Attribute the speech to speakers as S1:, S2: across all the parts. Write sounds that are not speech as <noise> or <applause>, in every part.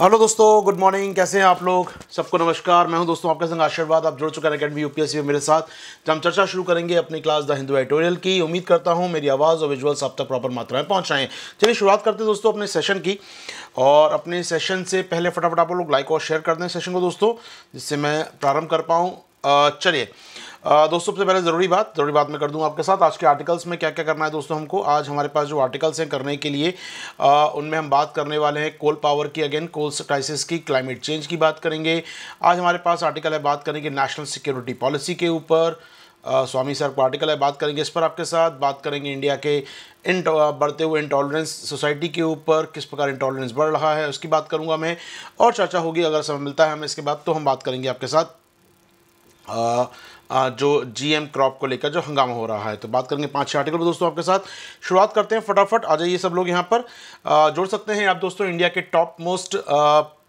S1: Hello दोस्तों good morning कैसे हैं आप लोग सबको नमस्कार मैं हूं दोस्तों आपके संग आशीर्वाद आप जुड़ चुके हैं अकेडमी यूपीएससी में मेरे साथ जब हम चर्चा शुरू करेंगे अपनी क्लास द हिंदू एडिटोरियल की उम्मीद करता हूं मेरी आवाज़ और विजुअल्स आप तक प्रॉपर मात्रा में पहुंच रहे हैं चलिए शुरुआत करते हैं दोस्तों अपने सेशन की और अपने सेशन से पहले फटाफट आप लोग लाइक और शेयर कर दें सेशन को दोस्तों जिससे मैं प्रारंभ कर पाऊँ चलिए दोस्तों सबसे पहले ज़रूरी बात ज़रूरी बात मैं कर दूँगा आपके साथ आज के आर्टिकल्स में क्या क्या करना है दोस्तों हमको आज हमारे पास जो आर्टिकल्स हैं करने के लिए उनमें हम बात करने वाले हैं कोल पावर की अगेन कोल क्राइसिस की क्लाइमेट चेंज की बात करेंगे आज हमारे पास आर्टिकल है बात करेंगे नेशनल सिक्योरिटी पॉलिसी के ऊपर स्वामी सर को आर्टिकल है बात करेंगे इस पर आपके साथ बात करेंगे इंडिया के इन बढ़ते हुए इंटॉलरेंस सोसाइटी के ऊपर किस प्रकार इंटॉलरेंस बढ़ रहा है उसकी बात करूंगा मैं और चर्चा होगी अगर समय मिलता है हमें इसके बाद तो हम बात करेंगे आपके साथ जो जीएम क्रॉप को लेकर जो हंगामा हो रहा है तो बात करेंगे पाँच छः आर्टिकल पर दोस्तों आपके साथ शुरुआत करते हैं फटाफट आ जाइए सब लोग यहाँ पर जोड़ सकते हैं आप दोस्तों इंडिया के top most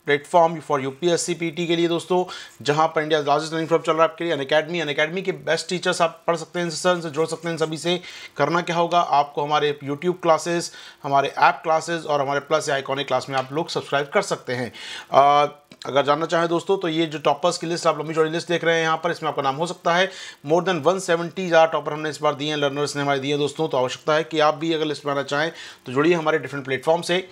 S1: platform for UPSC PT के लिए दोस्तों जहां पर इंडिया लार्जेस्ट लर्निंग फ्रॉप चल रहा है आपके लिए अन अकेडमी अन अकेडमी के बेस्ट टीचर्स आप पढ़ सकते हैं सर से जुड़ सकते हैं सभी से करना क्या होगा आपको हमारे यूट्यूब क्लासेस हमारे ऐप क्लासेस और हमारे प्लस या आइकॉनिक क्लास में आप लोग सब्सक्राइब कर सकते हैं अगर जानना चाहें दोस्तों तो ये जो टॉपर्स की लिस्ट आप लंबी चौड़ी लिस्ट देख रहे हैं यहाँ पर इसमें आपका नाम हो सकता है मोर देन वन सेवेंटी ज़्यादा टॉपर हमने इस बार दिए हैं लर्नर्स ने हमारे दिए हैं दोस्तों तो आवश्यकता है कि आप भी अगर लिस्ट में आना चाहें तो जुड़िए हमारे डिफरेंट प्लेटफॉर्म से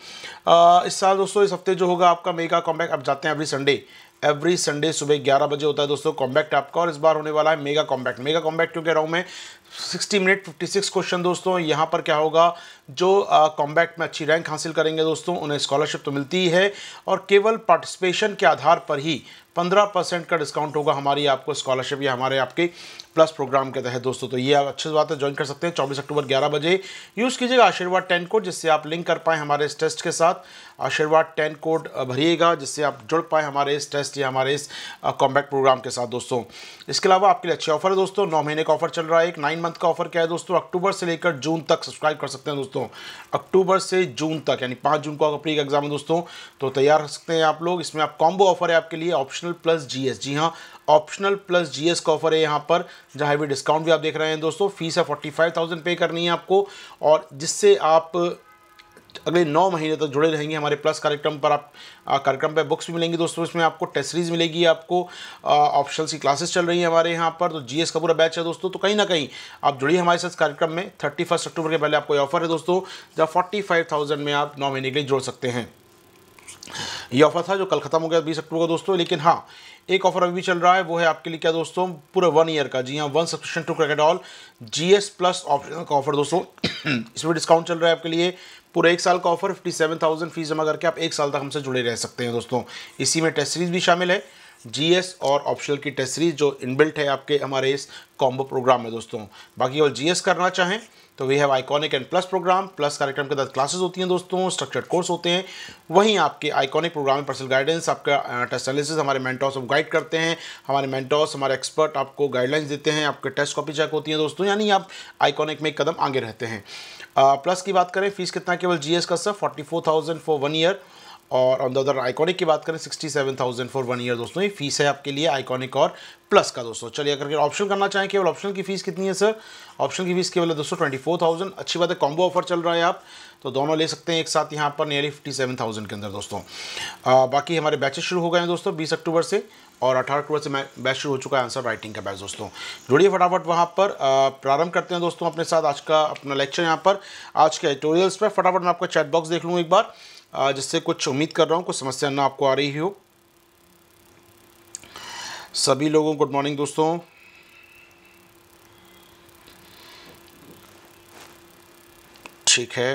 S1: आ, इस साल दोस्तों इस हफ्ते जो होगा आपका मेगा कॉम्बैक्ट आप जाते हैं एवरी संडे एवरी संडे सुबह ग्यारह बजे होता है दोस्तों कॉम्बैक्ट आपका और इस बार होने वाला है मेगा कॉम्बैक्ट मेगा कॉम्बैक्ट क्यों कह रहा हूँ मैं 60 मिनट 56 क्वेश्चन दोस्तों यहाँ पर क्या होगा जो कॉम्बैक्ट में अच्छी रैंक हासिल करेंगे दोस्तों उन्हें स्कॉलरशिप तो मिलती ही है और केवल पार्टिसिपेशन के आधार पर ही 15 परसेंट का डिस्काउंट होगा हमारी आपको स्कॉलरशिप या हमारे आपके प्लस प्रोग्राम के तहत दोस्तों तो ये आप अच्छी बात है ज्वाइन कर सकते हैं चौबीस अक्टूबर ग्यारह बजे यूज़ कीजिएगा आशीर्वाद टेन कोड जिससे आप लिंक कर पाएँ हमारे इस टेस्ट के साथ आशीर्वाद टेन कोड भरिएगा जिससे आप जुड़ पाएँ हमारे इस टेस्ट या हमारे इस कॉम्बैक्ट प्रोग्राम के साथ दोस्तों इसके अलावा आपके लिए अच्छे ऑफर है दोस्तों नौ महीने का ऑफर चल रहा है एक नाइन मंथ का ऑफर क्या है दोस्तों अक्टूबर से लेकर जून तक सब्सक्राइब कर सकते हैं दोस्तों अक्टूबर से जून तक यानी पाँच जून को अगर प्री एग्जाम है दोस्तों तो तैयार हो सकते हैं आप लोग इसमें आप कॉम्बो ऑफर है आपके लिए ऑप्शनल प्लस जीएस जी हाँ ऑप्शनल प्लस जीएस का ऑफर है यहाँ पर जहाँ हैवी डिस्काउंट भी आप देख रहे हैं दोस्तों फीस है फोर्टी फाइव थाउजेंड पे करनी है आपको और जिससे आप अगले नौ महीने तक जुड़े रहेंगे हमारे प्लस कार्यक्रम पर आप कार्यक्रम पर बुक्स भी मिलेंगी दोस्तों इसमें आपको टेस्ट सीरीज मिलेगी आपको ऑप्शन की क्लासेस चल रही हैं हमारे यहाँ पर तो जी का पूरा बैच है दोस्तों तो कहीं ना कहीं आप जुड़िए हमारे साथ कार्यक्रम में थर्टी अक्टूबर के पहले आपको ऑफर है दोस्तों जब फोर्टी में आप नौ महीने के लिए जुड़ सकते हैं ये ऑफर था जो कल खत्म हो गया बीस अक्टूबर का दोस्तों लेकिन हाँ एक ऑफर अभी भी चल रहा है वो है आपके लिए क्या दोस्तों पूरा वन ईयर का जी हाँ one subscription to cricket all GS plus option का ऑफर दोस्तों इसमें डिस्काउंट चल रहा है आपके लिए पूरा एक साल का offer fifty seven thousand fees जमा करके आप एक साल तक हमसे जुड़े रह सकते हैं दोस्तों इसी में टेस्ट सीरीज भी शामिल है जीएस और ऑप्शनल की टेस्ट सीरीज जो इनबिल्ट है आपके हमारे इस कॉम्बो प्रोग्राम में दोस्तों बाकी अगर जीएस करना चाहें तो we have iconic and plus program plus कार्यक्रम के तहत क्लासेस होती हैं दोस्तों स्ट्रक्चर्ड कोर्स होते हैं वहीं आपके आइकॉनिक प्रोग्राम में पर्सनल गाइडेंस आपका टेस्ट एनालिसिस हमारे मेंटॉर्स आपको गाइड करते हैं हमारे मेंटॉर्स हमारे एक्सपर्ट आपको गाइडलाइंस देते हैं आपके टेस्ट कॉपी चेक होती हैं दोस्तों यानी आप आइकॉनिक में एक कदम आगे रहते हैं प्लस की बात करें फीस कितना केवल जी का sir forty four thousand for one year और ऑन द अदर आइकॉनिक की बात करें sixty seven thousand for one year दोस्तों ये फीस है आपके लिए आइकॉनिक और प्लस का दोस्तों चलिए अगर ऑप्शन करना चाहें केवल ऑप्शन की फीस कितनी है सर ऑप्शन की फीस केवल है दोस्तों ट्वेंटी फोर थाउजेंड अच्छी बात है कॉम्बो ऑफर चल रहा है आप तो दोनों ले सकते हैं एक साथ यहाँ पर नियरली फिफ्टी सेवन थाउजेंड के अंदर दोस्तों आ, बाकी हमारे बैचेज शुरू हो गए हैं दोस्तों बीस अक्टूबर से और अठारह अक्टूबर से बैच शुरू हो चुका है आंसर राइटिंग का बैच दोस्तों जुड़िए फटाफट वहाँ पर प्रारंभ करते हैं दोस्तों अपने साथ आज का अपना लेक्चर यहाँ पर आज के एडिटोरियल्स पर फटाफट मैं आपका चैट बॉक्स देख लूँ एक बार जिससे कुछ उम्मीद कर रहा हूँ कुछ समस्या ना आपको आ रही हो सभी लोगों गुड मॉर्निंग दोस्तों ठीक है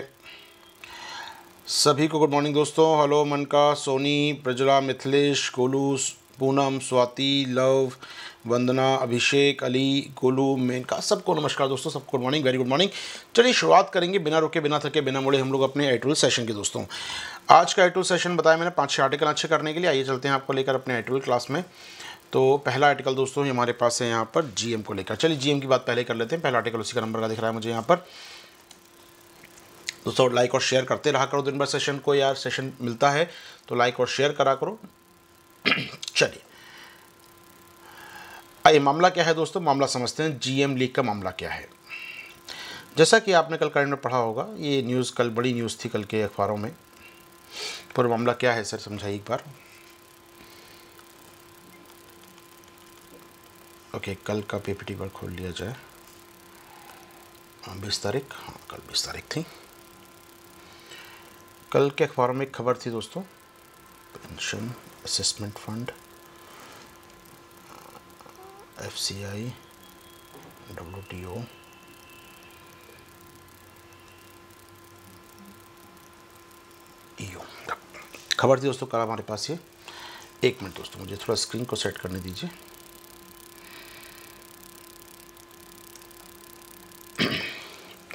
S1: सभी को गुड मॉर्निंग दोस्तों हेलो मनका सोनी प्रज्वला मिथिलेश गोलू पूनम स्वाति लव वंदना अभिषेक अली गोलू मेनका सबको नमस्कार दोस्तों सबको good morning very good morning चलिए शुरुआत करेंगे बिना रुके बिना थके बिना मुड़े हम लोग अपने एटूल सेशन के दोस्तों आज का एटूल सेशन बताया मैंने पाँच छः आर्टिकल अच्छे करने के लिए आइए चलते हैं आपको लेकर अपने एटूल क्लास में तो पहला आर्टिकल दोस्तों हमारे पास है यहाँ पर जी को लेकर चलिए जी की बात पहले कर लेते हैं पहला आर्टिकल उसी का नंबर का दिख रहा है मुझे यहाँ पर दोस्तों लाइक और शेयर करते रहा करो दिन भर सेशन को यार सेशन मिलता है तो लाइक और शेयर करा करो <coughs> चलिए आइए मामला क्या है दोस्तों मामला समझते हैं जीएम लीग का मामला क्या है जैसा कि आपने कल करंट में पढ़ा होगा ये न्यूज़ कल बड़ी न्यूज़ थी कल के अखबारों में पूरा मामला क्या है सर समझाइए एक बार ओके कल का पीपीटी पर खोल लिया जाए हाँ, बीस तारीख हाँ कल बीस तारीख थी कल के अखबारों में एक खबर थी दोस्तों pension assessment fund F C I W T O खबर थी दोस्तों कल हमारे पास ये एक मिनट दोस्तों मुझे थोड़ा स्क्रीन को सेट करने दीजिए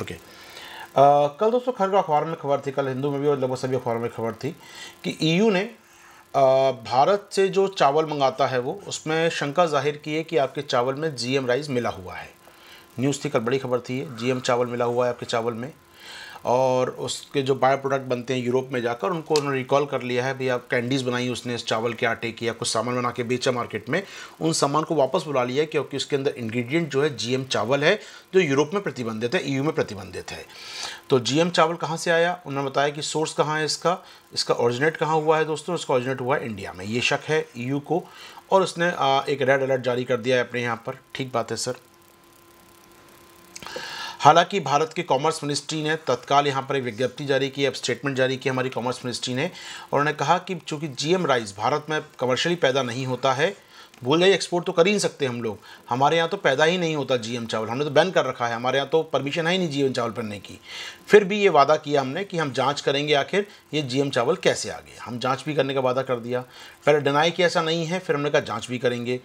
S1: ओके <clears throat> okay. कल दोस्तों खर अखबार में खबर थी कल हिंदू में भी और लगभग सभी अखबारों में खबर थी कि ईयू e ने भारत से जो चावल मंगाता है वो उसमें शंका जाहिर की है कि आपके चावल में जीएम राइस मिला हुआ है न्यूज़ थी कल बड़ी खबर थी जीएम चावल मिला हुआ है आपके चावल में और उसके जो बाय प्रोडक्ट बनते हैं यूरोप में जाकर उनको उन्होंने रिकॉल कर लिया है भैया कैंडीज़ बनाई उसने इस चावल के आटे की या कुछ सामान बना के बेचा मार्केट में उन सामान को वापस बुला लिया क्योंकि उसके अंदर इंग्रेडिएंट जो है जीएम चावल है जो यूरोप में प्रतिबंधित है ई e में प्रतिबंधित है तो जी चावल कहाँ से आया उन्होंने बताया कि सोर्स कहाँ है इसका इसका ऑरिजिनेट कहाँ हुआ है दोस्तों इसका ऑरिजिनेट हुआ है इंडिया में ये शक है ई e को और उसने एक रेड अलर्ट जारी कर दिया है अपने यहाँ पर ठीक बात है सर हालांकि भारत के कॉमर्स मिनिस्ट्री ने तत्काल यहाँ पर एक विज्ञप्ति जारी की अब स्टेटमेंट जारी की हमारी कॉमर्स मिनिस्ट्री ने और उन्होंने कहा कि चूँकि जी राइस भारत में कमर्शली पैदा नहीं होता है भूल जाइए एक्सपोर्ट तो कर ही नहीं सकते हम लोग हमारे यहाँ तो पैदा ही नहीं होता जीएम चावल हमने तो बैन कर रखा है हमारे यहाँ तो परमिशन है ही नहीं जीएम चावल बनने की फिर भी ये वादा किया हमने कि हम जांच करेंगे आखिर ये जीएम चावल कैसे आ गया हम जांच भी करने का वादा कर दिया पहले डिनाई कि ऐसा नहीं है फिर हमने कहा जांच भी करेंगे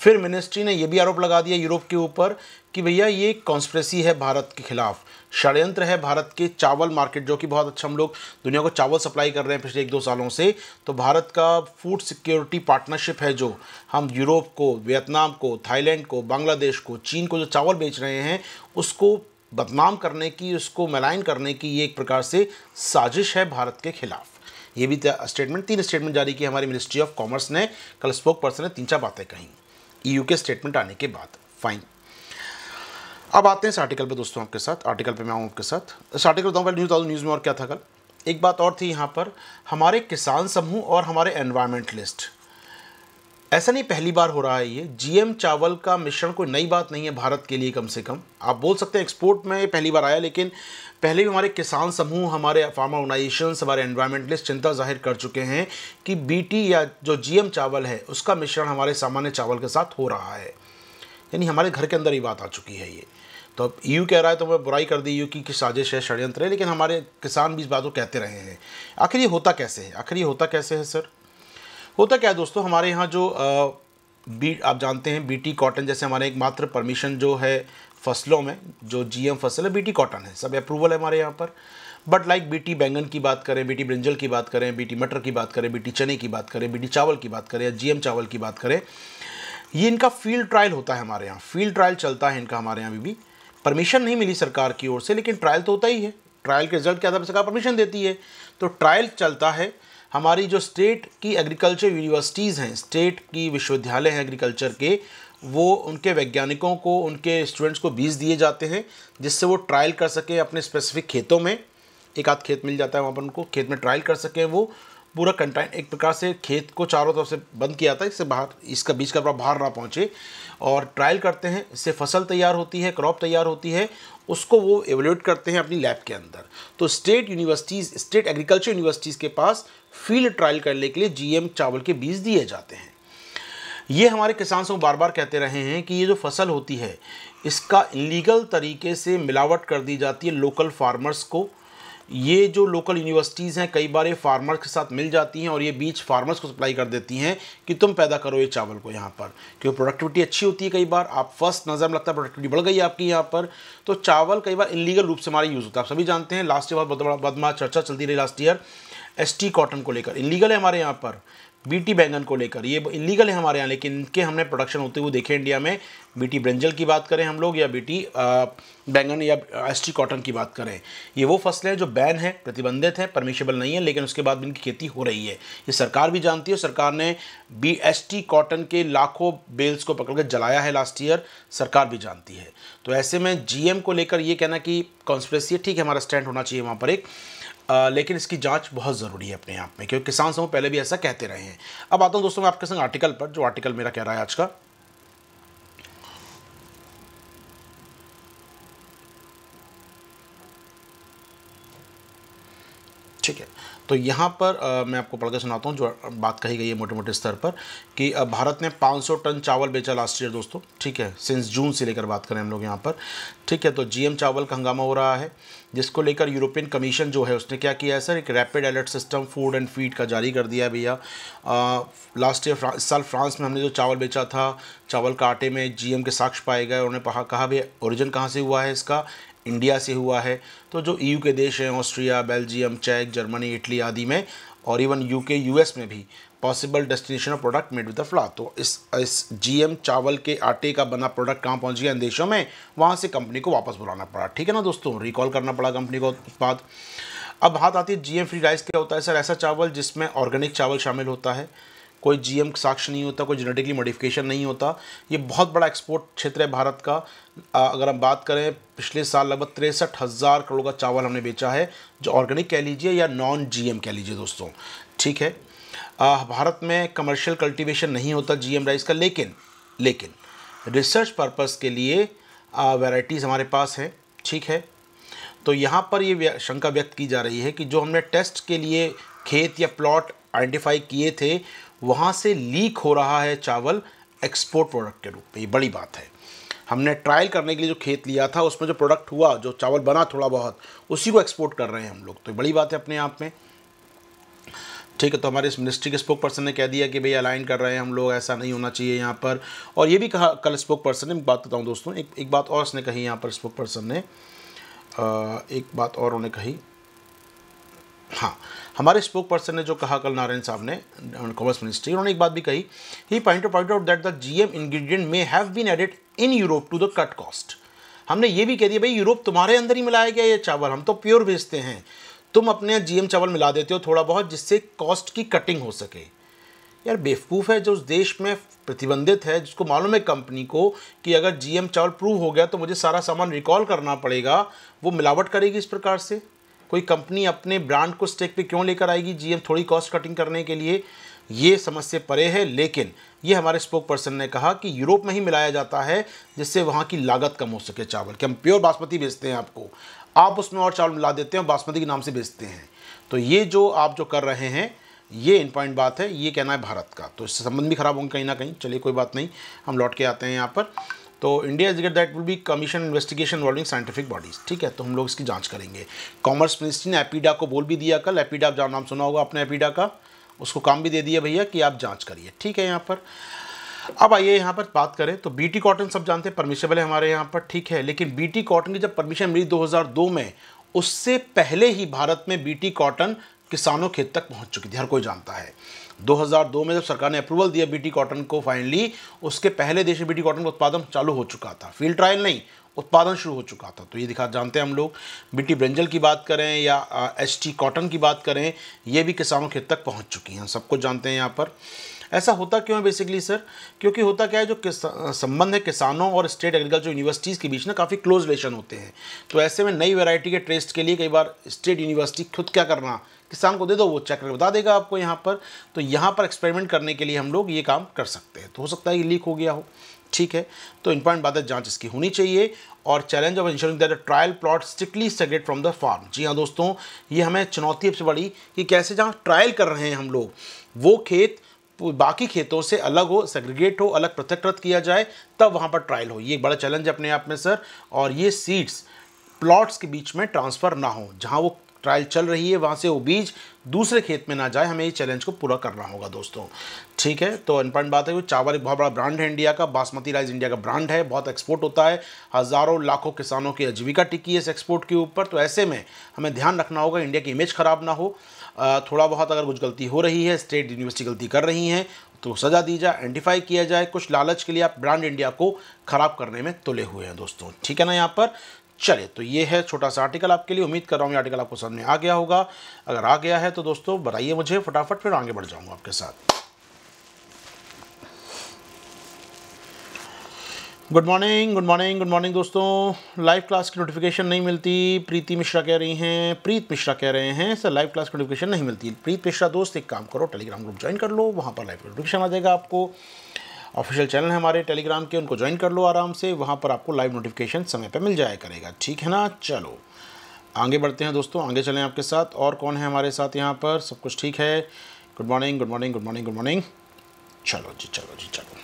S1: फिर मिनिस्ट्री ने ये भी आरोप लगा दिया यूरोप के ऊपर कि भैया ये कॉन्स्परेसी है भारत के खिलाफ षडयंत्र है भारत के चावल मार्केट जो कि बहुत अच्छा हम लोग दुनिया को चावल सप्लाई कर रहे हैं पिछले एक दो सालों से तो भारत का फूड सिक्योरिटी पार्टनरशिप है जो हम यूरोप को वियतनाम को थाईलैंड को बांग्लादेश को चीन को जो चावल बेच रहे हैं उसको बदनाम करने की उसको मलाइन करने की ये एक प्रकार से साजिश है भारत के खिलाफ ये भी स्टेटमेंट तीन स्टेटमेंट जारी की हमारी मिनिस्ट्री ऑफ कॉमर्स ने कल स्पोक पर्सन ने तीन चार बातें कहीं ईयू e के स्टेटमेंट आने के बाद फाइन अब आते हैं इस आर्टिकल पे दोस्तों आपके साथ आर्टिकल पे मैं आऊँ आपके साथ इस आर्टिकल बताऊँ पहले न्यूज़ आलू न्यूज़ में और क्या था कल एक बात और थी यहाँ पर हमारे किसान समूह और हमारे एनवायरमेंटलिस्ट ऐसा नहीं पहली बार हो रहा है ये जीएम चावल का मिश्रण कोई नई बात नहीं है भारत के लिए कम से कम आप बोल सकते हैं एक्सपोर्ट में पहली बार आया लेकिन पहले भी हमारे किसान समूह हमारे फार्म ऑर्गेनाइजेशन हमारे एनवायरमेंटलिस्ट चिंता जाहिर कर चुके हैं कि बीटी या जो जीएम चावल है उसका मिश्रण हमारे सामान्य चावल के साथ हो रहा है यानी हमारे घर के अंदर ही बात आ चुकी है ये तो अब यू e कह रहा है तो मैं बुराई कर दी यू e की कि साजिश है षड्यंत्र है लेकिन हमारे किसान भी इस बात को कहते रहे हैं आखिर ये होता कैसे है आखिर ये होता कैसे है सर होता क्या है दोस्तों हमारे यहाँ जो बी आप जानते हैं बीटी कॉटन जैसे हमारे एकमात्र परमिशन जो है फसलों में जो जीएम फसल है बीटी कॉटन है सब अप्रूवल है हमारे यहाँ पर बट लाइक बीटी बैंगन की बात करें बीटी ब्रिंजल की बात करें बीटी मटर की बात करें बीटी चने की बात करें बीटी चावल की बात करें या जीएम चावल की बात करें ये इनका फील्ड ट्रायल होता है हमारे यहाँ फील्ड ट्रायल चलता है इनका हमारे यहाँ अभी भी परमिशन नहीं मिली सरकार की ओर से लेकिन ट्रायल तो होता ही है ट्रायल के रिजल्ट के आधार पर सरकार परमिशन देती है तो ट्रायल चलता है हमारी जो स्टेट की एग्रीकल्चर यूनिवर्सिटीज़ हैं स्टेट की विश्वविद्यालय हैं एग्रीकल्चर के वो उनके वैज्ञानिकों को उनके स्टूडेंट्स को बीज दिए जाते हैं जिससे वो ट्रायल कर सकें अपने स्पेसिफिक खेतों में एक आध खेत मिल जाता है वहाँ पर उनको खेत में ट्रायल कर सकें वो पूरा कंटाइन एक प्रकार से खेत को चारों तरफ से बंद किया जाता है इससे बाहर इसका बीज का बाहर ना पहुँचे और ट्रायल करते हैं इससे फसल तैयार होती है क्रॉप तैयार होती है उसको वो एवेल्यूट करते हैं अपनी लैब के अंदर तो state universities state agriculture universities के पास फील्ड ट्रायल करने के लिए जीएम चावल के बीज दिए जाते हैं ये हमारे किसान से बार बार कहते रहे हैं कि ये जो फसल होती है इसका इलीगल तरीके से मिलावट कर दी जाती है लोकल फार्मर्स को ये जो लोकल यूनिवर्सिटीज़ हैं कई बार ये फार्मर्स के साथ मिल जाती हैं और ये बीच फार्मर्स को सप्लाई कर देती हैं कि तुम पैदा करो ये चावल को यहाँ पर क्योंकि प्रोडक्टिविटी अच्छी होती है कई बार आप फर्स्ट नज़र में लगता है प्रोडक्टिविटी बढ़ गई आपकी यहाँ पर तो चावल कई बार इलीगल रूप से हमारे यूज़ होता है आप सभी जानते हैं लास्ट ईयर बहुत बदमा चर्चा चलती रही last year S T cotton को लेकर इलीगल है हमारे यहाँ पर बीटी बैंगन को लेकर ये इलीगल है हमारे यहाँ लेकिन इनके हमने प्रोडक्शन होते हुए देखे इंडिया में बीटी ब्रंजल की बात करें हम लोग या बीटी बैंगन या एसटी कॉटन की बात करें ये वो फसलें हैं जो बैन है प्रतिबंधित हैं परमिशेबल नहीं है लेकिन उसके बाद भी इनकी खेती हो रही है ये सरकार भी जानती है सरकार ने बी एस टी कॉटन के लाखों बेल्स को पकड़कर जलाया है लास्ट ईयर सरकार भी जानती है तो ऐसे में जी को लेकर ये कहना कि कॉन्स्परेसी ठीक है हमारा स्टैंड होना चाहिए वहाँ पर एक आ, लेकिन इसकी जांच बहुत ज़रूरी है अपने आप में क्योंकि किसान समूह पहले भी ऐसा कहते रहे हैं अब आता हूँ दोस्तों मैं आपके संग आर्टिकल पर जो आर्टिकल मेरा कह रहा है आज का ठीक है तो यहाँ पर आ, मैं आपको पढ़कर सुनाता हूँ जो बात कही गई है मोटे मोटे स्तर पर कि भारत ने 500 टन चावल बेचा लास्ट ईयर दोस्तों ठीक है सिंस जून से लेकर बात करें हम लोग यहाँ पर ठीक है तो जीएम चावल का हंगामा हो रहा है जिसको लेकर यूरोपियन कमीशन जो है उसने क्या किया है सर एक rapid alert system food and feed का जारी कर दिया भैया लास्ट ईयर इस साल फ्रांस में हमने जो चावल बेचा था चावल का आटे में जीएम के साक्ष्य पाए गए उन्होंने कहा भैया ओरिजिन कहाँ से हुआ है इसका इंडिया से हुआ है तो जो ईयू e के देश हैं ऑस्ट्रिया बेल्जियम चेक जर्मनी इटली आदि में और इवन यूके यूएस में भी possible destination of product made with the फ्ला तो इस इस जीएम चावल के आटे का बना प्रोडक्ट कहाँ पहुँच गया इन देशों में वहाँ से कंपनी को वापस बुलाना पड़ा ठीक है ना दोस्तों रिकॉल करना पड़ा कंपनी को उत्पाद अब बात आती है जीएम फ्री राइस क्या होता है सर ऐसा चावल जिसमें ऑर्गेनिक चावल शामिल होता है कोई जीएम साक्ष्य नहीं होता कोई जेनेटिकली मॉडिफिकेशन नहीं होता ये बहुत बड़ा एक्सपोर्ट क्षेत्र है भारत का अगर हम बात करें पिछले साल लगभग तिरसठ हज़ार करोड़ का चावल हमने बेचा है जो ऑर्गेनिक कह लीजिए या नॉन जीएम कह लीजिए दोस्तों ठीक है आ, भारत में कमर्शियल कल्टिवेशन नहीं होता जी राइस का लेकिन लेकिन रिसर्च पर्पस के लिए वेराइटीज़ हमारे पास हैं ठीक है तो यहाँ पर ये शंका व्यक्त की जा रही है कि जो हमने टेस्ट के लिए खेत या प्लॉट आइडेंटिफाई किए थे वहाँ से लीक हो रहा है चावल एक्सपोर्ट प्रोडक्ट के रूप में ये बड़ी बात है हमने ट्रायल करने के लिए जो खेत लिया था उसमें जो प्रोडक्ट हुआ जो चावल बना थोड़ा बहुत उसी को एक्सपोर्ट कर रहे हैं हम लोग तो बड़ी बात है अपने आप में ठीक है तो हमारे इस मिनिस्ट्री के स्पोक पर्सन ने कह दिया कि भाई अलाइन कर रहे हैं हम लोग ऐसा नहीं होना चाहिए यहाँ पर और ये भी कहा कल स्पोक पर्सन ने बात बताऊँ दोस्तों एक एक बात और उसने कही यहाँ पर स्पोक पर्सन ने आ, एक बात और उन्होंने कही हाँ हमारे स्पोक पर्सन ने जो कहा कल नारायण साहब ने कॉमर्स मिनिस्ट्री उन्होंने एक बात भी कही ही point to point out that the GM ingredient may have been added in Europe to the cut cost हमने ये भी कह दिया भाई यूरोप तुम्हारे अंदर ही मिलाया गया ये चावल हम तो प्योर भेजते हैं तुम अपने जीएम चावल मिला देते हो थोड़ा बहुत जिससे कॉस्ट की कटिंग हो सके यार बेवकूफ़ है जो उस देश में प्रतिबंधित है जिसको मालूम है कंपनी को कि अगर जीएम चावल प्रूव हो गया तो मुझे सारा सामान रिकॉल करना पड़ेगा वो मिलावट करेगी इस प्रकार से कोई कंपनी अपने ब्रांड को स्टेक पे क्यों लेकर आएगी जीएम थोड़ी कॉस्ट कटिंग करने के लिए ये समस्या परे है लेकिन ये हमारे स्पोक पर्सन ने कहा कि यूरोप में ही मिलाया जाता है जिससे वहाँ की लागत कम हो सके चावल कि हम प्योर बासमती बेचते हैं आपको आप उसमें और चावल मिला देते हैं बासमती के नाम से बेचते हैं तो ये जो आप जो कर रहे हैं ये इन पॉइंट बात है ये कहना है भारत का तो इससे संबंध भी खराब होंगे कहीं ना कहीं चलिए कोई बात नहीं हम लौट के आते हैं यहाँ पर तो India is that will be commission investigation involving scientific bodies ठीक है तो हम लोग इसकी जांच करेंगे कॉमर्स मिनिस्ट्री ने एपीडा को बोल भी दिया कल एपीडा आप नाम सुना होगा आपने एपीडा का उसको काम भी दे दिया भैया कि आप जांच करिए ठीक है यहाँ पर अब आइए यहाँ पर बात करें तो बीटी कॉटन सब जानते हैं परमिशेबल है हमारे यहाँ पर ठीक है लेकिन बीटी कॉटन की जब परमिशन मिली 2002 में उससे पहले ही भारत में बीटी कॉटन किसानों खेत तक पहुँच चुकी थी हर कोई जानता है 2002 में जब सरकार ने अप्रूवल दिया बीटी कॉटन को फाइनली उसके पहले देश में बीटी कॉटन का उत्पादन चालू हो चुका था फील्ड ट्रायल नहीं उत्पादन शुरू हो चुका था तो ये दिखा जानते हैं हम लोग बीटी ब्रंजल की बात करें या एस टी कॉटन की बात करें ये भी किसानों के तक पहुँच चुकी हैं सबको जानते हैं यहाँ पर ऐसा होता क्यों है बेसिकली सर क्योंकि होता क्या है जो संबंध है किसानों और स्टेट एग्रीकल्चर यूनिवर्सिटीज़ के बीच ना काफ़ी क्लोज रिलेशन होते हैं तो ऐसे में नई वैरायटी के टेस्ट के लिए कई बार स्टेट यूनिवर्सिटी खुद क्या करना किसान को दे दो वो चेक करके बता देगा आपको यहाँ पर तो यहाँ पर एक्सपेरिमेंट करने के लिए हम लोग ये काम कर सकते हैं तो हो सकता है ये लीक हो गया हो ठीक है तो इंपॉर्टेंट बात है जांच इसकी होनी चाहिए और challenge of insuring that trial plot strictly segregate from the farm जी हाँ दोस्तों ये हमें चुनौती सबसे बड़ी कि कैसे जहाँ ट्रायल कर रहे हैं हम लोग वो खेत बाकी खेतों से अलग हो सेग्रीगेट हो अलग पृथकृत किया जाए तब वहाँ पर ट्रायल हो ये एक बड़ा चैलेंज है अपने आप में सर और ये सीड्स प्लॉट्स के बीच में ट्रांसफ़र ना हो जहाँ वो ट्रायल चल रही है वहाँ से वो बीज दूसरे खेत में ना जाए हमें ये चैलेंज को पूरा करना होगा दोस्तों ठीक है तो इंपॉर्टेंट बात है कि चावल एक बहुत बड़ा ब्रांड है इंडिया का बासमती राइस इंडिया का ब्रांड है बहुत एक्सपोर्ट होता है हज़ारों लाखों किसानों की आजीविका टिकी है इस एक्सपोर्ट के ऊपर तो ऐसे में हमें ध्यान रखना होगा इंडिया की इमेज ख़राब ना हो थोड़ा बहुत अगर कुछ गलती हो रही है स्टेट यूनिवर्सिटी गलती कर रही हैं तो सज़ा दी जाए आइडेंटिफाई किया जाए कुछ लालच के लिए आप ब्रांड इंडिया को ख़राब करने में तुले हुए हैं दोस्तों ठीक है ना यहाँ पर चले तो ये है छोटा सा आर्टिकल आपके लिए उम्मीद कर रहा हूँ ये आर्टिकल आपको समझ में आ गया होगा अगर आ गया है तो दोस्तों बताइए मुझे फटाफट फिर आगे बढ़ जाऊँगा आपके साथ good morning good morning good morning दोस्तों लाइव क्लास की नोटिफिकेशन नहीं मिलती प्रीति मिश्रा कह रही हैं प्रीत मिश्रा कह रहे हैं सर लाइव क्लास की नोटिफिकेशन नहीं मिलती प्रीत मिश्रा दोस्त एक काम करो टेलीग्राम ग्रुप ज्वाइन कर लो वहाँ पर लाइव नोटिफिकेशन आ जाएगा आपको ऑफिशियल चैनल है हमारे टेलीग्राम के उनको ज्वाइन कर लो आराम से वहाँ पर आपको लाइव नोटिफिकेशन समय पर मिल जाया करेगा ठीक है ना चलो आगे बढ़ते हैं दोस्तों आगे चलें आपके साथ और कौन है हमारे साथ यहाँ पर सब कुछ ठीक है good morning good morning good morning good morning चलो जी चलो जी चलो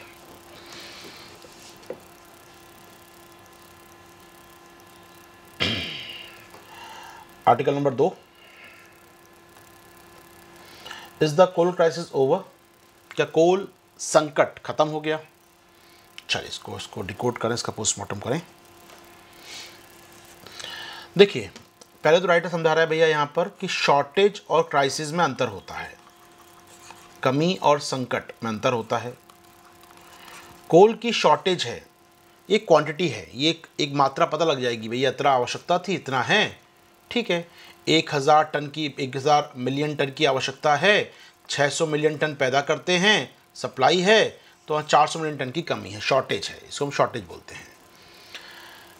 S1: आर्टिकल नंबर दो is the coal crisis over क्या कोल संकट खत्म हो गया चलिए इसको इसको डिकोड करें इसका पोस्टमार्टम करें देखिए पहले तो राइटर समझा रहा है भैया यहाँ पर कि शॉर्टेज और क्राइसिस में अंतर होता है कमी और संकट में अंतर होता है कोल की शॉर्टेज है ये क्वांटिटी है ये एक, मात्रा पता लग जाएगी भैया इतना आवश्यकता थी इतना है ठीक है एक हज़ार टन की एक हज़ार मिलियन टन की आवश्यकता है सौ मिलियन टन पैदा करते हैं सप्लाई है तो वहाँ चार सौ मिलियन टन की कमी है शॉर्टेज है इसको हम शॉर्टेज बोलते हैं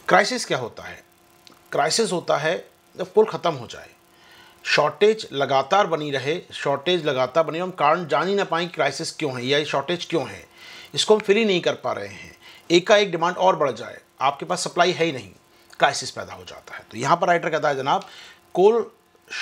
S1: क्राइसिस क्या होता है क्राइसिस होता है जब कुल ख़त्म हो जाए शॉर्टेज लगातार बनी रहे शॉर्टेज लगातार बनी हम कारण जान ही ना पाएँ क्राइसिस क्यों है या शॉर्टेज क्यों है इसको हम फिल ही नहीं कर पा रहे हैं एकाएक डिमांड और बढ़ जाए आपके पास सप्लाई है ही नहीं क्राइसिस पैदा हो जाता है तो यहाँ पर राइटर कहता है जनाब कोल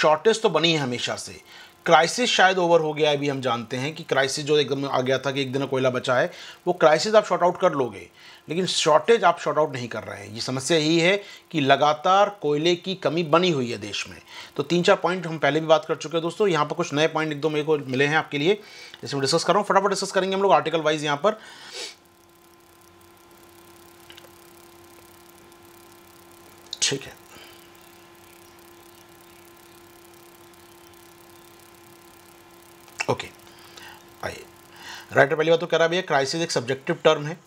S1: शॉर्टेज तो बनी है हमेशा से क्राइसिस शायद ओवर हो गया है अभी हम जानते हैं कि क्राइसिस जो एकदम आ गया था कि एक दिन कोयला बचा है वो क्राइसिस आप शॉर्ट आउट कर लोगे लेकिन शॉर्टेज आप शॉर्ट आउट नहीं कर रहे हैं ये समस्या यही है कि लगातार कोयले की कमी बनी हुई है देश में तो तीन चार पॉइंट हम पहले भी बात कर चुके हैं दोस्तों यहाँ पर कुछ नए पॉइंट एक दो मेरे को मिले हैं आपके लिए जैसे मैं डिस्कस कर रहा हूँ फटाफट डिस्कस करेंगे हम लोग आर्टिकल वाइज यहाँ पर ठीक है आइए राइटर पहली बात तो कह रहा है भैया क्राइसिस एक सब्जेक्टिव टर्म है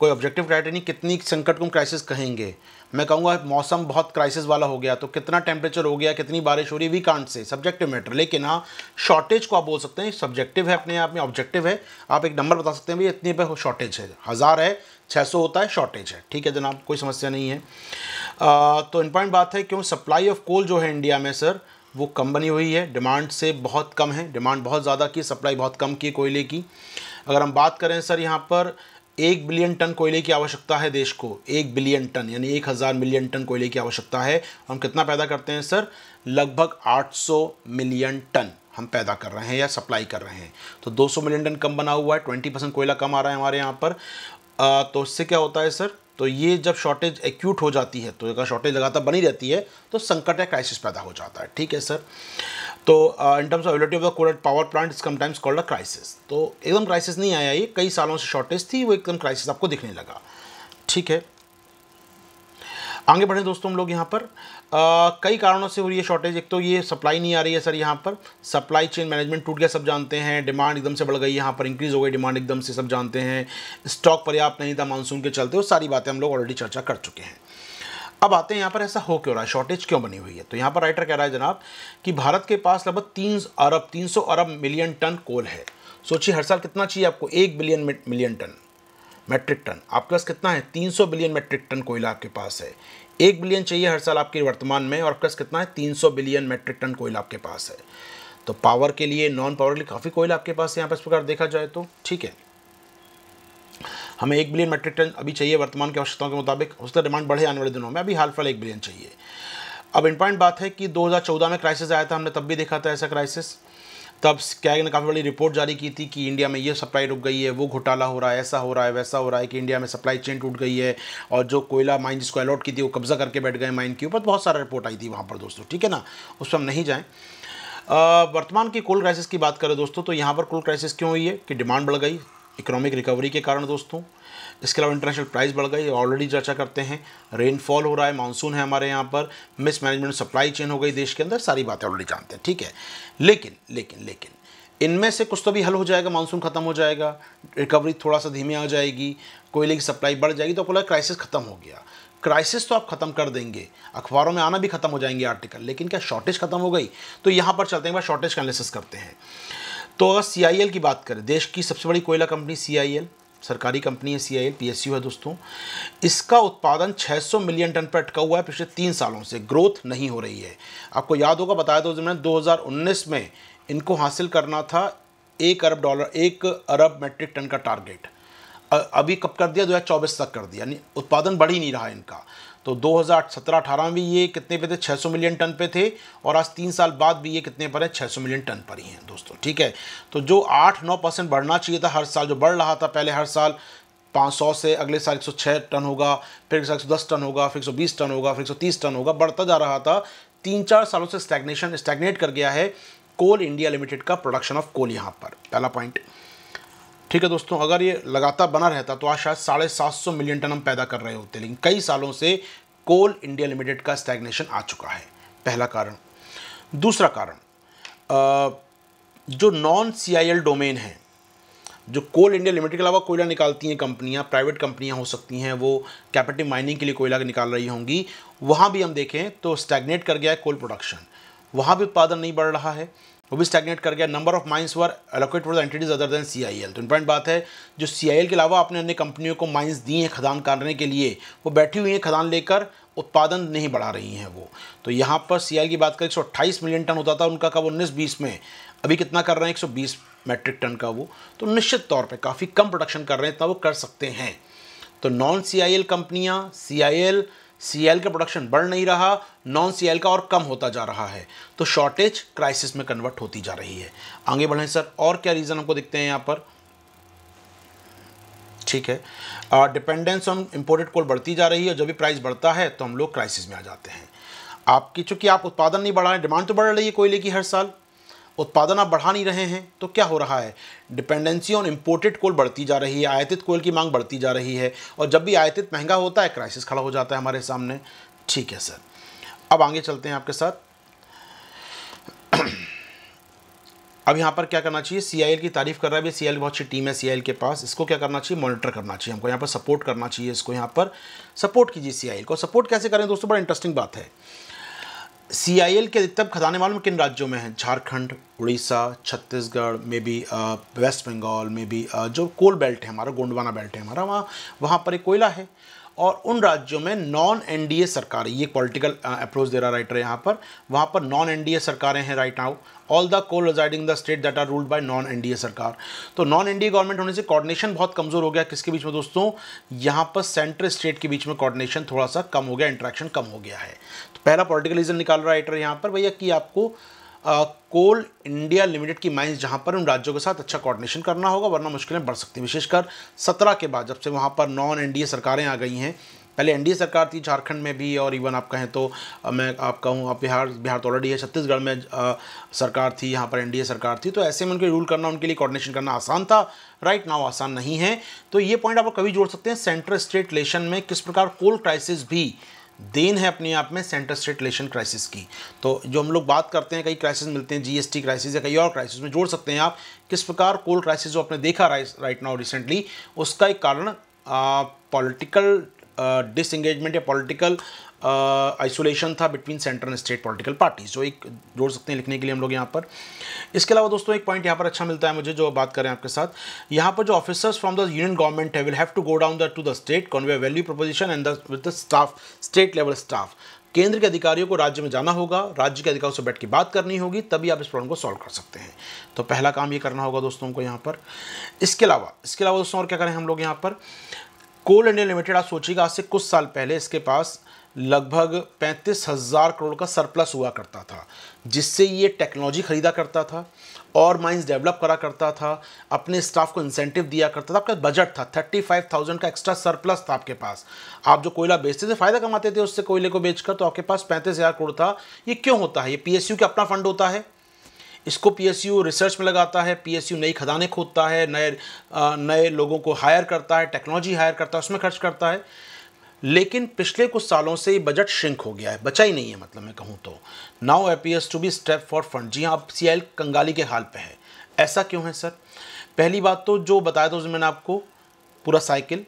S1: कोई ऑब्जेक्टिव क्राइटर नहीं कितनी संकट को हम क्राइसिस कहेंगे मैं कहूँगा मौसम बहुत क्राइसिस वाला हो गया तो कितना टेम्परेचर हो गया कितनी बारिश हो रही we can't say subjective matter लेकिन हाँ शॉर्टेज को आप बोल सकते हैं सब्जेक्टिव है अपने आप में ऑब्जेक्टिव है आप एक नंबर बता सकते हैं भाई इतनी पे शॉर्टेज है हज़ार है छः सौ होता है शॉर्टेज है ठीक है जनाब कोई समस्या नहीं है आ, तो इम्पॉर्टेंट बात है क्यों सप्लाई ऑफ कोल जो है इंडिया में सर वो कम बनी हुई है डिमांड से बहुत कम है डिमांड बहुत ज़्यादा की सप्लाई बहुत कम की कोयले की अगर हम बात करें सर यहाँ पर एक बिलियन टन कोयले की आवश्यकता है देश को एक बिलियन टन यानी एक हज़ार मिलियन टन कोयले की आवश्यकता है हम कितना पैदा करते हैं सर लगभग 800 मिलियन टन हम पैदा कर रहे हैं या सप्लाई कर रहे हैं तो 200 मिलियन टन कम बना हुआ है 20 परसेंट कोयला कम आ रहा है हमारे यहाँ पर आ, तो इससे क्या होता है सर तो ये जब शॉर्टेज एक्यूट हो जाती है तो अगर शॉर्टेज लगातार बनी रहती है तो संकट या क्राइसिस पैदा हो जाता है ठीक है सर तो in terms of ability of the coal power plant is sometimes called a crisis तो एकदम क्राइसिस नहीं आया ये कई सालों से शॉर्टेज थी वो एकदम क्राइसिस आपको दिखने लगा ठीक है आगे बढ़े दोस्तों हम लोग यहाँ पर आ, कई कारणों से हो रही है शॉर्टेज एक तो ये सप्लाई नहीं आ रही है सर यहाँ पर सप्लाई चेन मैनेजमेंट टूट गया सब जानते हैं डिमांड एकदम से बढ़ गई यहाँ पर इंक्रीज़ हो गई डिमांड एकदम से सब जानते हैं स्टॉक पर्याप्त नहीं था मानसून के चलते वो सारी बातें हम लोग ऑलरेडी चर्चा कर चुके हैं अब आते हैं यहाँ पर ऐसा हो क्यों रहा है शॉर्टेज क्यों बनी हुई है तो यहाँ पर राइटर कह रहा है जनाब कि भारत के पास लगभग तीन अरब तीन सौ अरब मिलियन टन कोल है सोचिए हर साल कितना चाहिए आपको एक billion million ton metric ton आपके पास कितना है 300 बिलियन मेट्रिक टन कोयला आपके पास है एक बिलियन चाहिए हर साल आपकी वर्तमान में और आपके कितना है 300 बिलियन मेट्रिक टन कोयला आपके पास है तो पावर के लिए नॉन पावर के लिए काफ़ी कोयला आपके पास है यहाँ पर इस प्रकार देखा जाए तो ठीक है हमें एक बिलियन मेट्रिक टन अभी चाहिए वर्तमान की आवश्यकताओं के मुताबिक उसका डिमांड बढ़े आने वाले दिनों में अभी हाल फिलहाल एक बिलियन चाहिए अब इम्पॉर्टेंट बात है कि 2014 में क्राइसिस आया था हमने तब भी देखा था ऐसा क्राइसिस तब क्या ने काफ़ी बड़ी रिपोर्ट जारी की थी कि इंडिया में ये सप्लाई रुक गई है वो घोटाला हो रहा है ऐसा हो रहा है वैसा हो रहा है कि इंडिया में सप्लाई चेन टूट गई है और जो कोयला माइन जिसको अलॉट की थी वो कब्जा करके बैठ गए माइन के ऊपर बहुत सारा रिपोर्ट आई थी वहाँ पर दोस्तों ठीक है ना उस पर हम नहीं जाएँ वर्तमान की कोल क्राइसिस की बात करें दोस्तों तो यहाँ पर कोल क्राइसिस क्यों हुई है कि डिमांड बढ़ गई इकोनॉमिक रिकवरी के कारण दोस्तों इसके अलावा इंटरनेशनल प्राइस बढ़ गई ऑलरेडी चर्चा करते हैं रेनफॉल हो रहा है मानसून है हमारे यहाँ पर मिसमैनेजमेंट सप्लाई चेन हो गई देश के अंदर सारी बातें ऑलरेडी जानते हैं ठीक है लेकिन लेकिन लेकिन इनमें से कुछ तो भी हल हो जाएगा मानसून ख़त्म हो जाएगा रिकवरी थोड़ा सा धीमी आ जाएगी कोयले की सप्लाई बढ़ जाएगी तो आपको लगा क्राइसिस ख़त्म हो गया क्राइसिस तो आप ख़त्म कर देंगे अखबारों में आना भी ख़त्म हो जाएंगे आर्टिकल लेकिन क्या शॉर्टेज ख़त्म हो गई तो यहाँ पर चलते हैं शॉर्टेज का एनालिसिस करते हैं तो अगर सी की बात करें देश की सबसे बड़ी कोयला कंपनी सी सरकारी कंपनी है सी आई है दोस्तों इसका उत्पादन 600 मिलियन टन पर अटका हुआ है पिछले तीन सालों से ग्रोथ नहीं हो रही है आपको याद होगा बताया तो मैंने 2019 में इनको हासिल करना था एक अरब डॉलर एक अरब मेट्रिक टन का टारगेट अभी कब कर दिया दो हज़ार तक कर दिया यानी उत्पादन बढ़ ही नहीं रहा इनका तो 2017-18 में भी ये कितने पे थे 600 मिलियन टन पे थे और आज तीन साल बाद भी ये कितने पर है 600 मिलियन टन पर ही हैं दोस्तों ठीक है तो जो 8-9 परसेंट बढ़ना चाहिए था हर साल जो बढ़ रहा था पहले हर साल 500 से अगले साल 106 टन होगा फिर एक सौ टन होगा फिर एक टन होगा फिर एक टन होगा बढ़ता जा रहा था तीन चार सालों से स्टैग्नेशन स्टैग्नेट कर गया है कोल इंडिया लिमिटेड का प्रोडक्शन ऑफ कोल यहाँ पर पहला पॉइंट ठीक है दोस्तों अगर ये लगातार बना रहता तो आज शायद साढ़े सात सौ मिलियन टन हम पैदा कर रहे होते लेकिन कई सालों से कोल इंडिया लिमिटेड का स्टैग्नेशन आ चुका है पहला कारण दूसरा कारण जो नॉन सीआईएल डोमेन है जो कोल इंडिया लिमिटेड के अलावा कोयला निकालती हैं कंपनियां प्राइवेट कंपनियां हो सकती हैं वो कैपिटल माइनिंग के लिए कोयला निकाल रही होंगी वहाँ भी हम देखें तो स्टैग्नेट कर गया है कोल प्रोडक्शन वहाँ भी उत्पादन नहीं बढ़ रहा है वो भी स्टैगनेट कर गया number of mines were allocate for the entities other than C I L तो इंपॉर्टेंट बात है जो सी आई एल के अलावा आपने अन्य कंपनियों को माइंस दी हैं खदान करने के लिए वो बैठी हुई हैं खदान लेकर उत्पादन नहीं बढ़ा रही हैं वो तो यहाँ पर सी आई की बात करें एक मिलियन टन होता था उनका कब उन्नीस बीस में अभी कितना कर रहे हैं एक मैट्रिक टन का वो तो निश्चित तौर पर काफ़ी कम प्रोडक्शन कर रहे हैं इतना वो कर सकते हैं तो नॉन सी आई एल कंपनियाँ सी आई एल सीएल का प्रोडक्शन बढ़ नहीं रहा नॉन सी का और कम होता जा रहा है तो शॉर्टेज क्राइसिस में कन्वर्ट होती जा रही है आगे बढ़ें सर और क्या रीज़न हमको दिखते हैं यहाँ पर ठीक है डिपेंडेंस ऑन इम्पोर्टेड कोल बढ़ती जा रही है जब भी प्राइस बढ़ता है तो हम लोग क्राइसिस में आ जाते हैं आपकी चूंकि आप उत्पादन नहीं बढ़ा रहे डिमांड तो बढ़ रही है कोयले की हर साल उत्पादन आप बढ़ा नहीं रहे हैं तो क्या हो रहा है डिपेंडेंसी ऑन इंपोर्टेड कोल बढ़ती जा रही है आयतित कोल की मांग बढ़ती जा रही है और जब भी आयतित महंगा होता है क्राइसिस खड़ा हो जाता है हमारे सामने ठीक है सर अब आगे चलते हैं आपके साथ <clears throat> अब यहाँ पर क्या करना चाहिए सी की तारीफ कर रहा है सी बहुत अच्छी टीम है सी के पास इसको क्या करना चाहिए मॉनिटर करना चाहिए हमको यहाँ पर सपोर्ट करना चाहिए इसको यहाँ पर सपोर्ट कीजिए सी को सपोर्ट कैसे करें दोस्तों बड़ा इंटरेस्टिंग बात है सीआईएल के अधिकतर खजाने मालूम किन राज्यों में हैं झारखंड उड़ीसा छत्तीसगढ़ में भी वेस्ट बंगाल में भी जो कोल बेल्ट है हमारा गोंडवाना बेल्ट है हमारा वहाँ वहाँ पर एक कोयला है और उन राज्यों में नॉन एनडीए सरकारें ये पॉलिटिकल अप्रोच uh, दे रहा राइटर यहाँ पर वहाँ पर नॉन एनडीए सरकारें हैं right now all the coal residing the state that are ruled by non NDA सरकार तो नॉन एनडीए गवर्नमेंट होने से कोऑर्डिनेशन बहुत कमज़ोर हो गया किसके बीच में दोस्तों यहाँ पर सेंट्रल स्टेट के बीच में कॉर्डिनेशन थोड़ा सा कम हो गया इंट्रैक्शन कम हो गया है तो पहला पॉलिटिकल रीज़न निकाल रहा राइटर यहाँ पर भैया कि आपको कोल इंडिया लिमिटेड की माइंस जहां पर उन राज्यों के साथ अच्छा कोऑर्डिनेशन करना होगा वरना मुश्किलें बढ़ सकती हैं विशेषकर सत्रह के बाद जब से वहाँ पर नॉन एनडीए सरकारें आ गई हैं पहले एनडीए सरकार थी झारखंड में भी और इवन आप कहें तो मैं आप कहूँ आप बिहार बिहार तो ऑलरेडी है छत्तीसगढ़ में आ, सरकार थी यहाँ पर एनडीए सरकार थी तो ऐसे में उनके रूल करना उनके लिए कोऑर्डिनेशन करना आसान था राइट नाउ आसान नहीं है तो ये पॉइंट आप कभी जोड़ सकते हैं सेंट्रल स्टेट रिलेशन में किस प्रकार कोल क्राइसिस भी देन है अपने आप में सेंटर स्टेट रिलेशन क्राइसिस की तो जो हम लोग बात करते हैं कई क्राइसिस मिलते हैं जीएसटी क्राइसिस या कई और क्राइसिस में जोड़ सकते हैं आप किस प्रकार कोल क्राइसिस जो आपने देखा राइट नाउ रिसेंटली उसका एक कारण पॉलिटिकल डिसंगेजमेंट या पॉलिटिकल आइसोलेशन था between centre and state political parties जो एक जोड़ सकते हैं लिखने के लिए हम लोग यहाँ पर इसके अलावा दोस्तों एक पॉइंट यहाँ पर अच्छा मिलता है मुझे जो बात करें आपके साथ यहाँ पर जो officers from the union government है will have to go down the to the state convey value proposition and the with the staff state level staff केंद्र के अधिकारियों को राज्य में जाना होगा राज्य के अधिकारियों से बैठ के बात करनी होगी तभी आप इस प्रॉब्लम को सॉल्व कर सकते हैं तो पहला काम ये करना होगा दोस्तों को यहाँ पर इसके अलावा इसके अलावा दोस्तों और क्या करें हम लोग यहाँ पर कोल इंडिया लिमिटेड आप सोचिएगा आज से कुछ साल पहले इसके पास लगभग पैंतीस हज़ार करोड़ का सरप्लस हुआ करता था जिससे ये टेक्नोलॉजी खरीदा करता था और माइंस डेवलप करा करता था अपने स्टाफ को इंसेंटिव दिया करता था आपका बजट था थर्टी फाइव थाउजेंड का एक्स्ट्रा सरप्लस था आपके पास आप जो कोयला बेचते थे फ़ायदा कमाते थे उससे कोयले को बेचकर तो आपके पास पैंतीस हज़ार करोड़ था ये क्यों होता है ये पी का अपना फंड होता है इसको पीएसयू रिसर्च में लगाता है पीएसयू नई खदानें खोदता है नए नए लोगों को हायर करता है टेक्नोलॉजी हायर करता है उसमें खर्च करता है लेकिन पिछले कुछ सालों से ये बजट श्रिंक हो गया है बचा ही नहीं है मतलब मैं कहूँ तो now appears to be step for fund जी हाँ सी सी कंगाली के हाल पे है ऐसा क्यों है सर पहली बात तो जो बताया था उसमें मैंने आपको पूरा साइकिल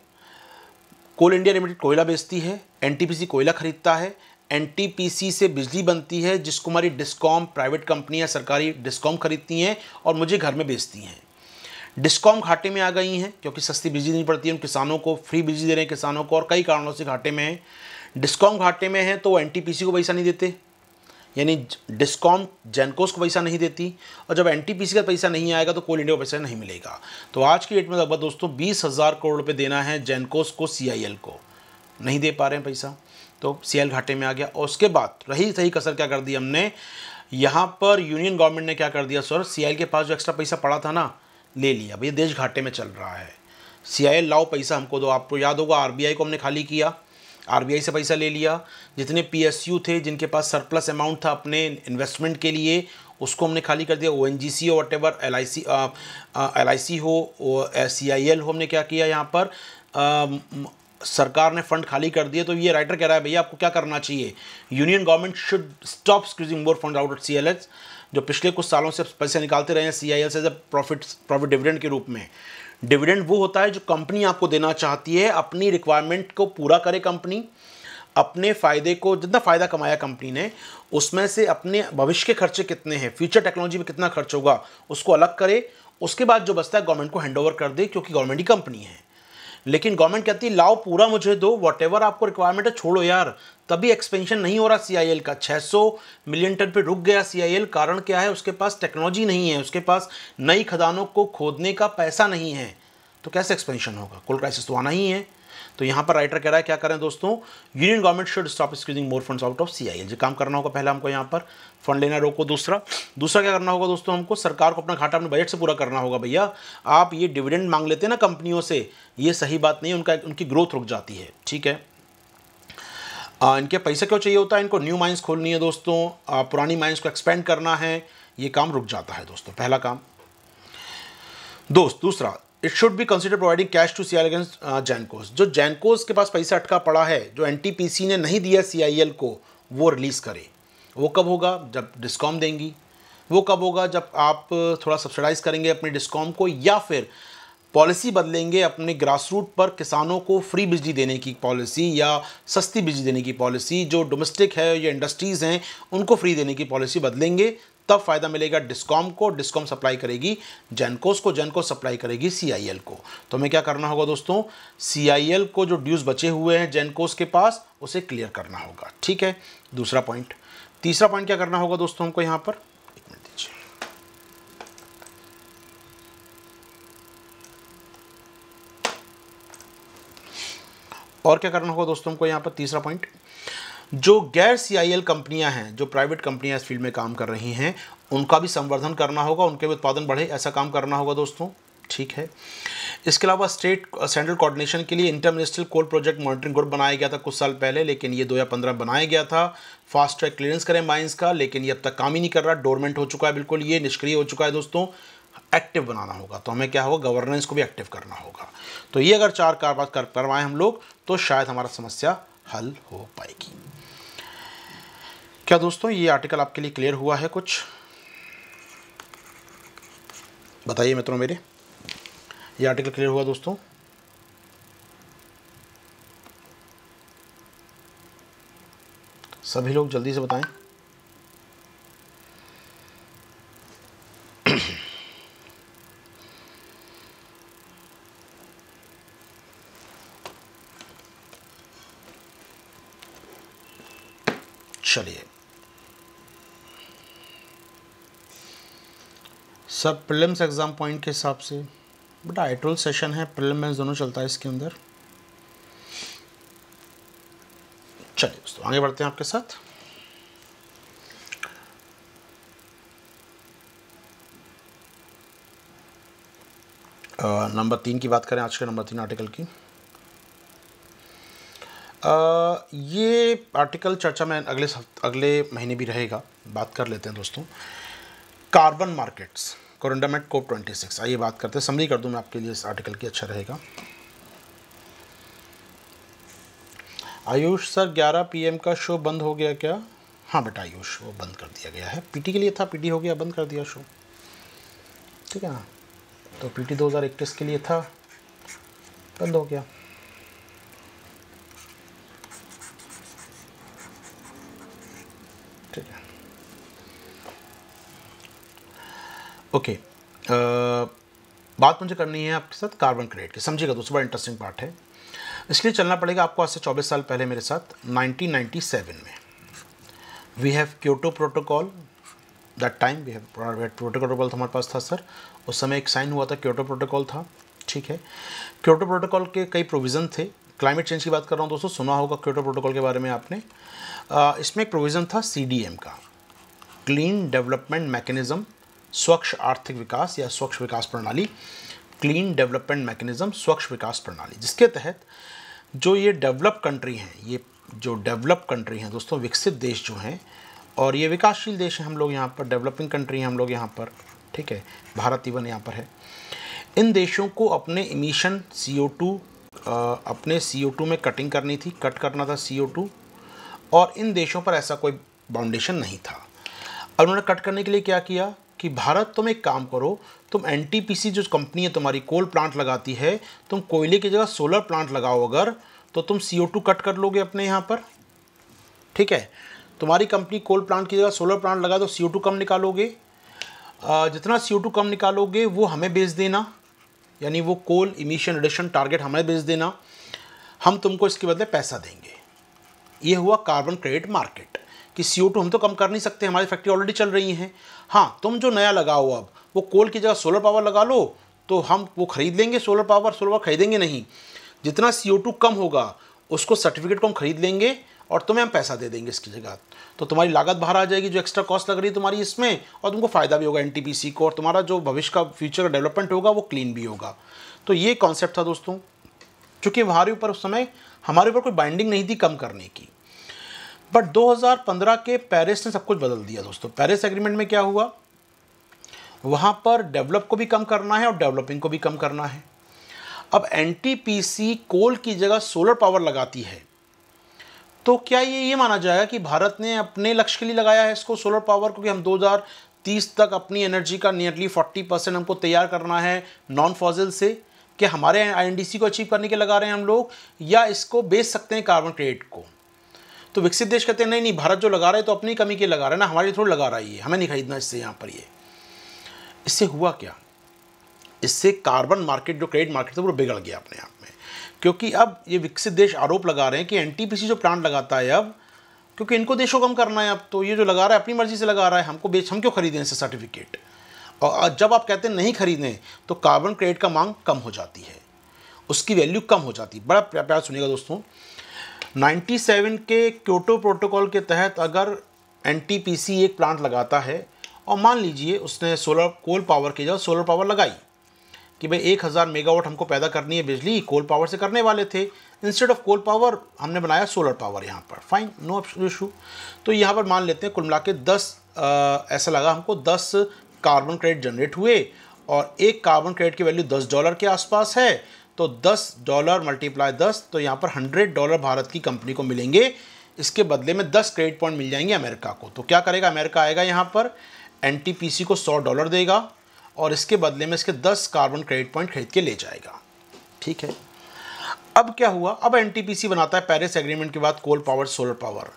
S1: कोल इंडिया लिमिटेड कोयला बेचती है एन कोयला खरीदता है एनटीपीसी से बिजली बनती है जिसको हमारी डिस्कॉम प्राइवेट या सरकारी डिस्कॉम खरीदती हैं और मुझे घर में बेचती हैं डिस्कॉम घाटे में आ गई हैं क्योंकि सस्ती बिजली नहीं पड़ती है उन किसानों को फ्री बिजली दे रहे हैं किसानों को और कई कारणों से घाटे में हैं डिस्कॉम घाटे में है तो वो एन को पैसा नहीं देते यानी डिस्कॉम जैनकोस को पैसा नहीं देती और जब एन का पैसा नहीं आएगा तो कोल इंडिया को पैसा नहीं मिलेगा तो आज की डेट में लगभग दोस्तों बीस हज़ार करोड़ रुपये देना है जैनकोस को सी को नहीं दे पा रहे हैं पैसा तो सीएल घाटे में आ गया और उसके बाद रही सही कसर क्या कर दी हमने यहाँ पर यूनियन गवर्नमेंट ने क्या कर दिया सर सीआईएल के पास जो एक्स्ट्रा पैसा पड़ा था ना ले लिया भैया देश घाटे में चल रहा है सीआईएल लाओ पैसा हमको दो आपको याद होगा आरबीआई को हमने खाली किया आरबीआई से पैसा ले लिया जितने पीएसयू थे जिनके पास सरप्लस अमाउंट था अपने इन्वेस्टमेंट के लिए उसको हमने खाली कर दिया ओ एन जी सी हो whatever L I C L I C हो सी आई एल हो हमने क्या किया यहाँ पर सरकार ने फंड खाली कर दिए तो ये राइटर कह रहा है भैया आपको क्या करना चाहिए union government should stop squeezing more fund out L C जो पिछले कुछ सालों से पैसे निकालते रहे हैं सी आई एल से प्रॉफिट प्रॉफिट डिविडेंड के रूप में डिविडेंड वो होता है जो कंपनी आपको देना चाहती है अपनी रिक्वायरमेंट को पूरा करे कंपनी अपने फ़ायदे को जितना फ़ायदा कमाया कंपनी ने उसमें से अपने भविष्य के खर्चे कितने हैं फ्यूचर टेक्नोलॉजी में कितना खर्च होगा उसको अलग करे उसके बाद जो बचता है गवर्नमेंट को हैंड ओवर कर दे क्योंकि गवर्नमेंट ही कंपनी है लेकिन गवर्नमेंट कहती है लाओ पूरा मुझे दो वॉट आपको रिक्वायरमेंट है छोड़ो यार तभी एक्सपेंशन नहीं हो रहा सीआईएल का 600 मिलियन टन पे रुक गया सीआईएल कारण क्या है उसके पास टेक्नोलॉजी नहीं है उसके पास नई खदानों को खोदने का पैसा नहीं है तो कैसे एक्सपेंशन होगा कुल क्राइसिस तो आना ही है तो यहां पर राइटर कह रहा है क्या करें दोस्तों union government should stop squeezing more fund out of C I L जो काम करना होगा पहले हमको यहां पर फंड लेना रोको दूसरा दूसरा क्या करना होगा दोस्तों हमको सरकार को अपना घाटा अपने बजट से पूरा करना होगा भैया आप ये डिविडेंड मांग लेते हैं ना कंपनियों से ये सही बात नहीं उनका उनकी ग्रोथ रुक जाती है ठीक है आ, इनके पैसे क्यों चाहिए होता है इनको न्यू माइंस खोलनी है दोस्तों आ, पुरानी माइंस को एक्सपेंड करना है ये काम रुक जाता है दोस्तों पहला काम दोस्त दूसरा it should be consider providing cash to C I against gencos जो जैनकोस के पास पैसा अटका पड़ा है जो एन ने नहीं दिया सी को वो रिलीज़ करे वो कब होगा जब डिस्कॉम देंगी वो कब होगा जब आप थोड़ा सब्सिडाइज़ करेंगे अपने डिस्कॉम को या फिर पॉलिसी बदलेंगे अपने ग्रास रूट पर किसानों को फ्री बिजली देने की पॉलिसी या सस्ती बिजली देने की पॉलिसी जो डोमेस्टिक है या इंडस्ट्रीज़ हैं उनको फ्री देने की पॉलिसी बदलेंगे तब फ़ायदा मिलेगा डिस्कॉम को डिस्कॉम सप्लाई करेगी जेनकोस को जेनकोस सप्लाई करेगी सीआईएल को तो हमें क्या करना होगा दोस्तों सीआईएल को जो ड्यूज़ बचे हुए हैं जेनकोस के पास उसे क्लियर करना होगा ठीक है दूसरा पॉइंट तीसरा पॉइंट क्या करना होगा दोस्तों हमको यहाँ पर और क्या करना होगा दोस्तों हमको यहाँ पर तीसरा पॉइंट जो गैर सीआईएल कंपनियां हैं जो प्राइवेट कंपनियां इस फील्ड में काम कर रही हैं उनका भी संवर्धन करना होगा उनके भी उत्पादन बढ़े ऐसा काम करना होगा दोस्तों ठीक है इसके अलावा स्टेट सेंट्रल कोऑर्डिनेशन के लिए inter ministerial coal project monitoring group बनाया गया था कुछ साल पहले लेकिन ये दो या पंद्रह बनाया गया था फास्ट ट्रैक क्लियरेंस करें माइंस का लेकिन ये अब तक काम ही नहीं कर रहा डोरमेंट हो चुका है बिल्कुल ये निष्क्रिय हो चुका है दोस्तों एक्टिव बनाना होगा तो हमें क्या होगा गवर्नेंस को भी एक्टिव करना होगा तो ये अगर चार कारबार कर करवाएं हम लोग तो शायद हमारा समस्या हल हो पाएगी क्या दोस्तों ये आर्टिकल आपके लिए क्लियर हुआ है कुछ बताइए मित्रों मेरे ये आर्टिकल क्लियर हुआ दोस्तों सभी लोग जल्दी से बताएं चलिए सब प्रिलिम्स एग्ज़ाम पॉइंट के हिसाब से बेटा आइट्रोल सेशन है प्रिलिम्स दोनों चलता है इसके अंदर चलिए दोस्तों आगे बढ़ते हैं आपके साथ नंबर तीन की बात करें आज के नंबर तीन आर्टिकल की आ, ये आर्टिकल चर्चा में अगले अगले महीने भी रहेगा बात कर लेते हैं दोस्तों कार्बन मार्केट्स कोरंडामेट कोप 26 आइए बात करते हैं समरी कर दूँ मैं आपके लिए इस आर्टिकल की अच्छा रहेगा आयुष सर 11 पीएम का शो बंद हो गया क्या हाँ बेटा आयुष वो बंद कर दिया गया है पीटी के लिए था पीटी हो गया बंद कर दिया शो ठीक है ना तो पीटी 2021 के लिए था बंद हो गया ओके uh, बात मुझे करनी है आपके साथ कार्बन क्रेडिट की समझिएगा दोस्तों बड़ा इंटरेस्टिंग पार्ट है इसलिए चलना पड़ेगा आपको आज से 24 साल पहले मेरे साथ 1997 में we have Kyoto protocol that time we have protocol हमारे पास था सर उस समय एक साइन हुआ था क्योटो प्रोटोकॉल था ठीक है क्योटो प्रोटोकॉल के कई प्रोविज़न थे क्लाइमेट चेंज की बात कर रहा हूँ दोस्तों सुना होगा क्योटो प्रोटोकॉल के बारे में आपने आ, इसमें एक प्रोविज़न था सी का क्लीन डेवलपमेंट मैकेनिज़्म स्वच्छ आर्थिक विकास या स्वच्छ विकास प्रणाली क्लीन डेवलपमेंट मैकेनिज्म स्वच्छ विकास प्रणाली जिसके तहत जो ये डेवलप कंट्री हैं ये जो डेवलप कंट्री हैं दोस्तों विकसित देश जो हैं और ये विकासशील देश हैं हम लोग यहाँ पर डेवलपिंग कंट्री हैं हम लोग यहाँ पर ठीक है भारत इवन यहाँ पर है इन देशों को अपने इमिशन सी अपने सी में कटिंग करनी थी कट करना था सी और इन देशों पर ऐसा कोई बाउंडेशन नहीं था और उन्होंने कट करने के लिए क्या किया कि भारत तुम एक काम करो तुम एन जो कंपनी है तुम्हारी कोल प्लांट लगाती है तुम कोयले की जगह सोलर प्लांट लगाओ अगर तो तुम सी कट कर लोगे अपने यहाँ पर ठीक है तुम्हारी कंपनी कोल प्लांट की जगह सोलर प्लांट लगा दो सी कम निकालोगे जितना सी कम निकालोगे वो हमें बेच देना यानी वो कोल इमिशन रिडक्शन टारगेट हमें बेच देना हम तुमको इसके बदले पैसा देंगे ये हुआ कार्बन क्रेडिट मार्केट कि सी हम तो कम कर नहीं सकते हमारी फैक्ट्री ऑलरेडी चल रही हैं हाँ तुम जो नया लगाओ अब वो कोल की जगह सोलर पावर लगा लो तो हम वो खरीद लेंगे सोलर पावर सोलर पावर खरीदेंगे नहीं जितना सी कम होगा उसको सर्टिफिकेट को हम खरीद लेंगे और तुम्हें हम पैसा दे देंगे इसकी जगह तो तुम्हारी लागत बाहर आ जाएगी जो एक्स्ट्रा कॉस्ट लग रही है तुम्हारी इसमें और तुमको फ़ायदा भी होगा एन को और तुम्हारा जो भविष्य का फ्यूचर का डेवलपमेंट होगा वो क्लीन भी होगा तो ये कॉन्सेप्ट था दोस्तों चूँकि हमारे ऊपर उस समय हमारे ऊपर कोई बाइंडिंग नहीं थी कम करने की बट 2015 के पेरिस ने सब कुछ बदल दिया दोस्तों पेरिस एग्रीमेंट में क्या हुआ वहाँ पर डेवलप को भी कम करना है और डेवलपिंग को भी कम करना है अब एनटीपीसी कोल की जगह सोलर पावर लगाती है तो क्या ये ये माना जाएगा कि भारत ने अपने लक्ष्य के लिए लगाया है इसको सोलर पावर क्योंकि हम 2030 तक अपनी एनर्जी का नियरली 40 परसेंट हमको तैयार करना है नॉन फॉजल से कि हमारे आईएनडीसी को अचीव करने के लगा रहे हैं हम लोग या इसको बेच सकते हैं कार्बन क्रेडिट को तो विकसित देश कहते हैं नहीं नहीं भारत जो लगा रहे तो अपनी कमी के लगा रहे ना हमारे थ्रू लगा रहा है ये हमें नहीं खरीदना इससे यहाँ पर ये इससे हुआ क्या इससे कार्बन मार्केट जो क्रेडिट मार्केट था वो बिगड़ गया अपने आप में क्योंकि अब ये विकसित देश आरोप लगा रहे हैं कि एन जो प्लांट लगाता है अब क्योंकि इनको देशों कम करना है अब तो ये जो लगा रहा है अपनी मर्जी से लगा रहा है हमको बेच हम क्यों खरीदें इससे सर्टिफिकेट और जब आप कहते हैं नहीं खरीदें तो कार्बन क्रेडिट का मांग कम हो जाती है उसकी वैल्यू कम हो जाती है बड़ा प्यार सुनेगा दोस्तों 97 के क्योटो प्रोटोकॉल के तहत अगर एन एक प्लांट लगाता है और मान लीजिए उसने सोलर कोल पावर की जगह सोलर पावर लगाई कि भाई एक हज़ार मेगावाट हमको पैदा करनी है बिजली कोल पावर से करने वाले थे इंस्टेड ऑफ कोल पावर हमने बनाया सोलर पावर यहाँ पर फाइन नो इशू तो यहाँ पर मान लेते हैं कुल मिला के दस आ, ऐसा लगा हमको दस कार्बन क्रेडिट जनरेट हुए और एक कार्बन क्रेडिट की वैल्यू दस डॉलर के आसपास है तो 10 डॉलर मल्टीप्लाई 10 तो यहाँ पर 100 डॉलर भारत की कंपनी को मिलेंगे इसके बदले में 10 क्रेडिट पॉइंट मिल जाएंगे अमेरिका को तो क्या करेगा अमेरिका आएगा यहाँ पर एन को सौ डॉलर देगा और इसके बदले में इसके दस कार्बन क्रेडिट पॉइंट खरीद के ले जाएगा ठीक है अब क्या हुआ अब एन बनाता है पेरिस एग्रीमेंट के बाद कोल पावर सोलर पावर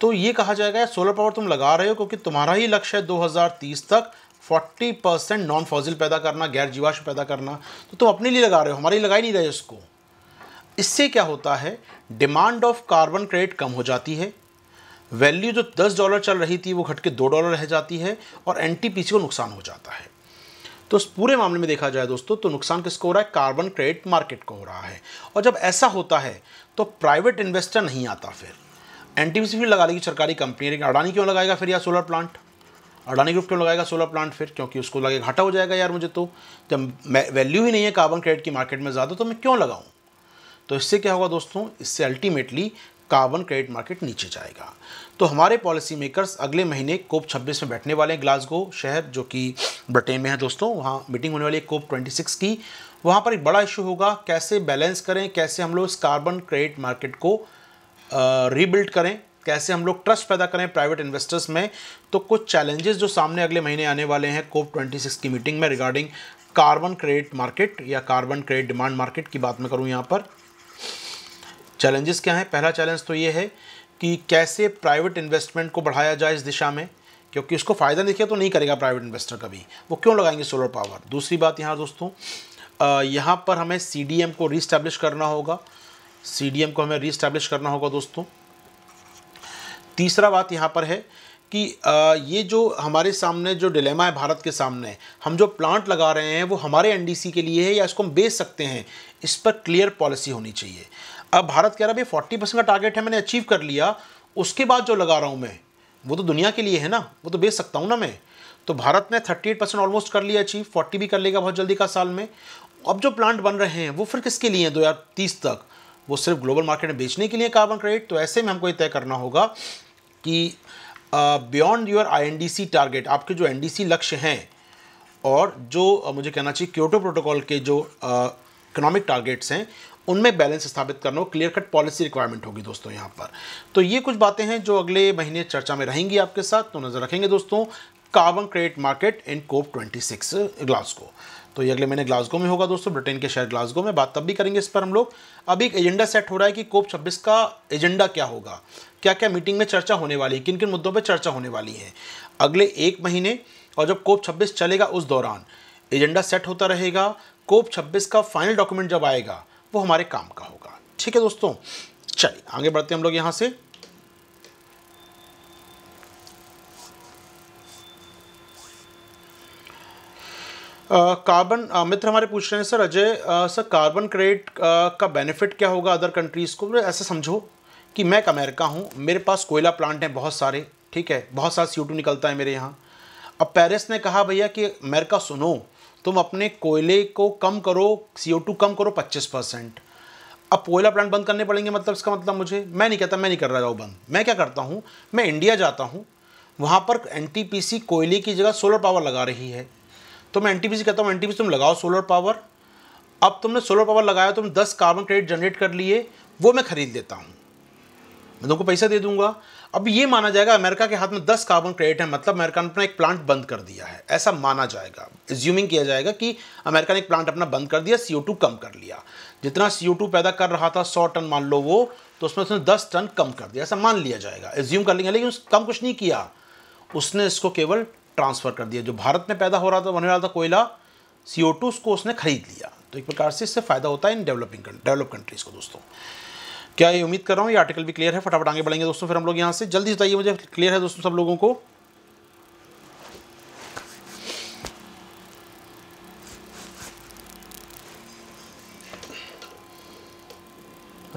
S1: तो ये कहा जाएगा सोलर पावर तुम लगा रहे हो क्योंकि तुम्हारा ही लक्ष्य है 2030 तक फोर्टी परसेंट नॉन फॉजिल पैदा करना गैर जीवाश्म पैदा करना तो तुम अपने लिए लगा रहे हो हमारे लिए लगा ही नहीं रहे उसको इससे क्या होता है डिमांड ऑफ कार्बन क्रेडिट कम हो जाती है वैल्यू जो दस डॉलर चल रही थी वो घट के दो डॉलर रह जाती है और एन को नुकसान हो जाता है तो उस पूरे मामले में देखा जाए दोस्तों तो नुकसान किसको हो रहा है कार्बन क्रेडिट मार्केट को हो रहा है और जब ऐसा होता है तो प्राइवेट इन्वेस्टर नहीं आता फिर एन टी लगा लेगी सरकारी कंपनी अडानी क्यों लगाएगा फिर यह सोलर प्लांट अडानी ग्रुप क्यों लगाएगा सोलर प्लांट फिर क्योंकि उसको लगे घाटा हो जाएगा यार मुझे तो जब वैल्यू ही नहीं है कार्बन क्रेडिट की मार्केट में ज़्यादा तो मैं क्यों लगाऊँ तो इससे क्या होगा दोस्तों इससे अल्टीमेटली कार्बन क्रेडिट मार्केट नीचे जाएगा तो हमारे पॉलिसी मेकर्स अगले महीने कोप 26 में बैठने वाले हैं ग्लासगो शहर जो कि ब्रिटेन में है दोस्तों वहाँ मीटिंग होने वाली है कोप 26 की वहाँ पर एक बड़ा इशू होगा कैसे बैलेंस करें कैसे हम लोग इस कार्बन क्रेडिट मार्केट को रीबिल्ड करें कैसे हम लोग ट्रस्ट पैदा करें प्राइवेट इन्वेस्टर्स में तो कुछ चैलेंजेस जो सामने अगले महीने आने वाले हैं कोप 26 की मीटिंग में रिगार्डिंग कार्बन क्रेडिट मार्केट या कार्बन क्रेडिट डिमांड मार्केट की बात मैं करूँ यहाँ पर चैलेंजेस क्या हैं पहला चैलेंज तो ये है कि कैसे प्राइवेट इन्वेस्टमेंट को बढ़ाया जाए इस दिशा में क्योंकि उसको फ़ायदा दिखे तो नहीं करेगा प्राइवेट इन्वेस्टर कभी वो क्यों लगाएंगे सोलर पावर दूसरी बात यहाँ दोस्तों यहाँ पर हमें सी को रीस्टैब्लिश करना होगा सी को हमें रीस्टैब्लिश करना होगा दोस्तों तीसरा बात यहाँ पर है कि ये जो हमारे सामने जो डिलेमा है भारत के सामने हम जो प्लांट लगा रहे हैं वो हमारे एनडीसी के लिए है या इसको हम बेच सकते हैं इस पर क्लियर पॉलिसी होनी चाहिए अब भारत कह रहा है फोर्टी परसेंट का टारगेट है मैंने अचीव कर लिया उसके बाद जो लगा रहा हूँ मैं वो तो दुनिया के लिए है ना वो तो बेच सकता हूँ ना मैं तो भारत ने थर्टी एट परसेंट ऑलमोस्ट कर लिया अचीव फोर्टी भी कर लेगा बहुत जल्दी का साल में अब जो प्लांट बन रहे हैं वो फिर किसके लिए हैं दो हज़ार तीस तक वो सिर्फ ग्लोबल मार्केट में बेचने के लिए कार्बन क्रेडिट तो ऐसे में हमको ये तय करना होगा कि बियॉन्ड योर आईएनडीसी टारगेट आपके जो एनडीसी लक्ष्य हैं और जो uh, मुझे कहना चाहिए क्योटो प्रोटोकॉल के जो इकोनॉमिक uh, टारगेट्स हैं उनमें बैलेंस स्थापित करना हो क्लियर कट पॉलिसी रिक्वायरमेंट होगी दोस्तों यहाँ पर तो ये कुछ बातें हैं जो अगले महीने चर्चा में रहेंगी आपके साथ तो नज़र रखेंगे दोस्तों carbon credit market in COP twenty six Glasgow तो ये अगले महीने ग्लासगो में होगा दोस्तों ब्रिटेन के शहर ग्लासगो में बात तब भी करेंगे इस पर हम लोग अब एक एजेंडा सेट हो रहा है कि कोप छब्बीस का एजेंडा क्या होगा क्या क्या मीटिंग में चर्चा होने वाली है किन किन मुद्दों पर चर्चा होने वाली है अगले एक महीने और जब कोप छब्बीस चलेगा उस दौरान एजेंडा सेट होता रहेगा कोप छब्बीस का फाइनल डॉक्यूमेंट जब आएगा वो हमारे काम का होगा ठीक है दोस्तों चलिए आगे बढ़ते हैं हम लोग यहाँ से कार्बन uh, मित्र हमारे पूछ रहे हैं sir Ajay sir carbon credit का बेनिफिट क्या होगा अदर कंट्रीज़ को ऐसा समझो कि मैं एक अमेरिका हूँ मेरे पास कोयला प्लांट हैं बहुत सारे ठीक है बहुत सारा सी निकलता है मेरे यहाँ अब पेरिस ने कहा भैया कि अमेरिका सुनो तुम अपने कोयले को कम करो सी कम करो पच्चीस परसेंट अब कोयला प्लांट बंद करने पड़ेंगे मतलब इसका मतलब मुझे मैं नहीं कहता मैं नहीं कर रहा हूँ बंद मैं क्या करता हूँ मैं इंडिया जाता हूँ वहाँ पर एन कोयले की जगह सोलर पावर लगा रही है तो मैं एनटीपीसी कहता हूँ एनटीपीसी तुम लगाओ सोलर पावर अब तुमने सोलर पावर लगाया तुम दस कार्बन क्रेडिट जनरेट कर लिए वो मैं खरीद लेता हूँ मैं तुमको पैसा दे दूंगा अब ये माना जाएगा अमेरिका के हाथ में दस कार्बन क्रेडिट है मतलब अमेरिका ने अपना एक प्लांट बंद कर दिया है ऐसा माना जाएगा एज्यूमिंग किया जाएगा कि अमेरिका ने एक प्लांट अपना बंद कर दिया सी कम कर लिया जितना सी पैदा कर रहा था सौ टन मान लो वो तो उसमें उसने दस टन कम कर दिया ऐसा मान लिया जाएगा एज्यूम कर लेंगे लेकिन कम कुछ नहीं किया उसने इसको केवल ट्रांसफ़र कर दिया जो भारत में पैदा हो रहा था बनने वाला था कोयला सी ओ टू उसको उसने खरीद लिया तो एक प्रकार से इससे फ़ायदा होता है इन डेवलपिंग डेवलप कंट्रीज़ को दोस्तों क्या ये उम्मीद कर रहा हूँ ये आर्टिकल भी क्लियर है फटाफट आगे बढ़ेंगे दोस्तों फिर हम लोग यहाँ से जल्दी बताइए मुझे क्लियर है दोस्तों सब लोगों को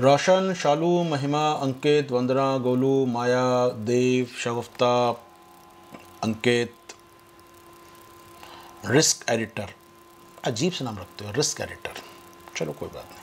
S1: रोशन शालू महिमा अंकित वंदना गोलू माया देव शगुफ्ता अंकित रिस्क एडिटर अजीब से नाम रखते हो रिस्क एडिटर चलो कोई बात नहीं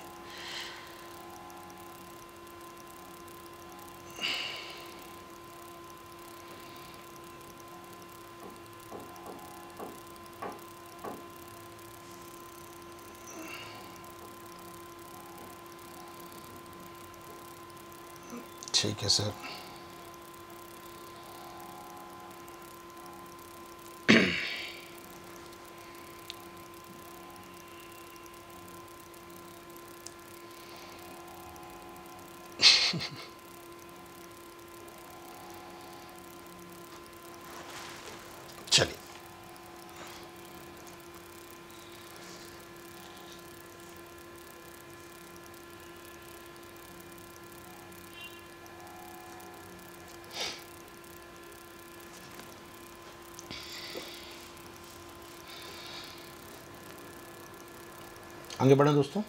S1: ठीक है सर <laughs> चलिए आगे बढ़ें दोस्तों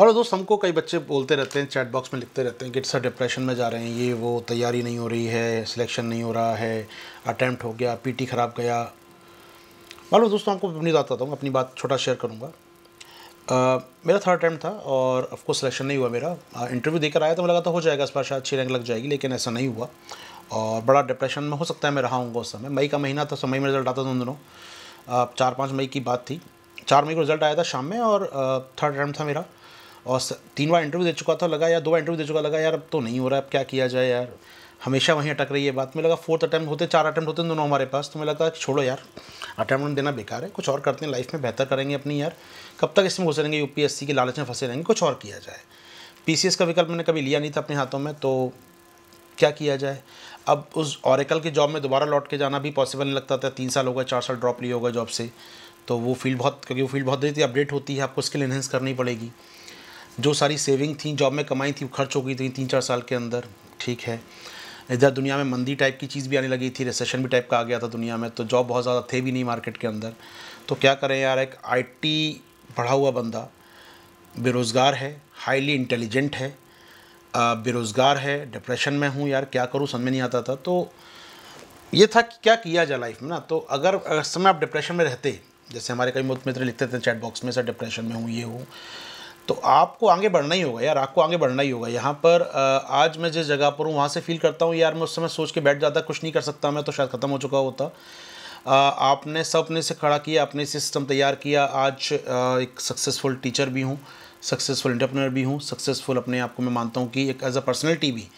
S1: और दोस्त हमको कई बच्चे बोलते रहते हैं चैट बॉक्स में लिखते रहते हैं कि सर डिप्रेशन में जा रहे हैं ये वो तैयारी नहीं हो रही है सिलेक्शन नहीं हो रहा है अटैम्प्ट हो गया पीटी ख़राब गया मालूम दोस्तों आपको अपनी बात बताता हूँ अपनी बात छोटा शेयर करूँगा मेरा थर्ड अटैम्प्ट था और ऑफकोर्स सिलेक्शन नहीं हुआ मेरा इंटरव्यू देकर आया तो मैं लगा था हो जाएगा इस बार शायद अच्छी रैंक लग जाएगी लेकिन ऐसा नहीं हुआ और बड़ा डिप्रेशन में हो सकता है मैं रहा हूँ उस समय मई का महीना था समय में रिजल्ट आता था उन दिनों चार पाँच मई की बात थी चार मई को रिजल्ट आया था शाम में और थर्ड अटैम्प्ट था मेरा और तीन बार इंटरव्यू दे चुका था लगा यार दो बार इंटरव्यू दे चुका लगा यार अब तो नहीं हो रहा है अब क्या किया जाए यार हमेशा वहीं अटक रही है बात में लगा फोर्थ अटैम्प्ट होते चार अटैम्प्ट होते दोनों हमारे पास तो मैं लगा छोड़ो यार अटैम्प्ट देना बेकार है कुछ और करते हैं लाइफ में बेहतर करेंगे अपनी यार कब तक इसमें घुसेंगे सी के लालच में फंसे रहेंगे कुछ और किया जाए एस का विकल्प मैंने कभी लिया नहीं था अपने हाथों में तो क्या किया जाए अब उस औरकल की जॉब में दोबारा लौट के जाना भी पॉसिबल नहीं लगता था तीन साल होगा चार साल ड्रॉप लिया होगा जॉब से तो वो फील्ड बहुत क्योंकि वो फील्ड बहुत देती अपडेट होती है आपको स्किल इन्हेंस करनी पड़ेगी जो सारी सेविंग थी जॉब में कमाई थी वो खर्च हो गई थी तीन चार साल के अंदर ठीक है इधर दुनिया में मंदी टाइप की चीज़ भी आने लगी थी रिसेशन भी टाइप का आ गया था दुनिया में तो जॉब बहुत ज़्यादा थे भी नहीं मार्केट के अंदर तो क्या करें यार एक आईटी पढ़ा हुआ बंदा बेरोज़गार है हाईली इंटेलिजेंट है बेरोज़गार है डिप्रेशन में हूँ यार क्या करूँ समझ में नहीं आता था तो ये था कि क्या किया जाए लाइफ में ना तो अगर समय आप डिप्रेशन में रहते जैसे हमारे कई मित्र लिखते थे चैट बॉक्स में सर डिप्रेशन में हूँ ये हूँ तो आपको आगे बढ़ना ही होगा यार आपको आगे बढ़ना ही होगा यहाँ पर आज मैं जिस जगह पर हूँ वहाँ से फील करता हूँ यार मैं उस समय सोच के बैठ जाता कुछ नहीं कर सकता मैं तो शायद ख़त्म हो चुका होता आपने सब अपने से खड़ा किया अपने सिस्टम तैयार किया आज एक सक्सेसफुल टीचर भी हूँ सक्सेसफुल इंटरप्रनर भी हूँ सक्सेसफुल अपने आप को मैं मानता हूँ कि एक एज अ पर्सनैलिटी भी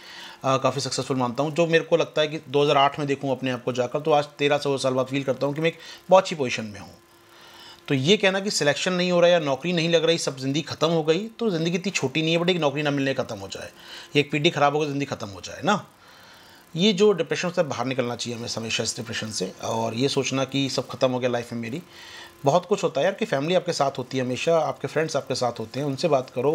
S1: काफ़ी सक्सेसफुल मानता हूँ जो मेरे को लगता है कि 2008 में देखूँ अपने आप को जाकर तो आज तेरह सौ साल बाद फील करता हूँ कि मैं एक बहुत अच्छी पोजीशन में हूँ तो ये कहना कि सिलेक्शन नहीं हो रहा या नौकरी नहीं लग रही सब ज़िंदगी ख़त्म हो गई तो ज़िंदगी इतनी छोटी नहीं है बट एक नौकरी ना मिलने ख़त्म हो जाए या एक पीढ़ी ख़राब होकर ज़िंदगी ख़त्म हो जाए ना ये जो डिप्रेशन से बाहर निकलना चाहिए हमें हमेशा इस डिप्रेशन से और ये सोचना कि सब खत्म हो गया लाइफ में मेरी बहुत कुछ होता है यार कि फैमिली आपके साथ होती है हमेशा आपके फ्रेंड्स आपके साथ होते हैं उनसे बात करो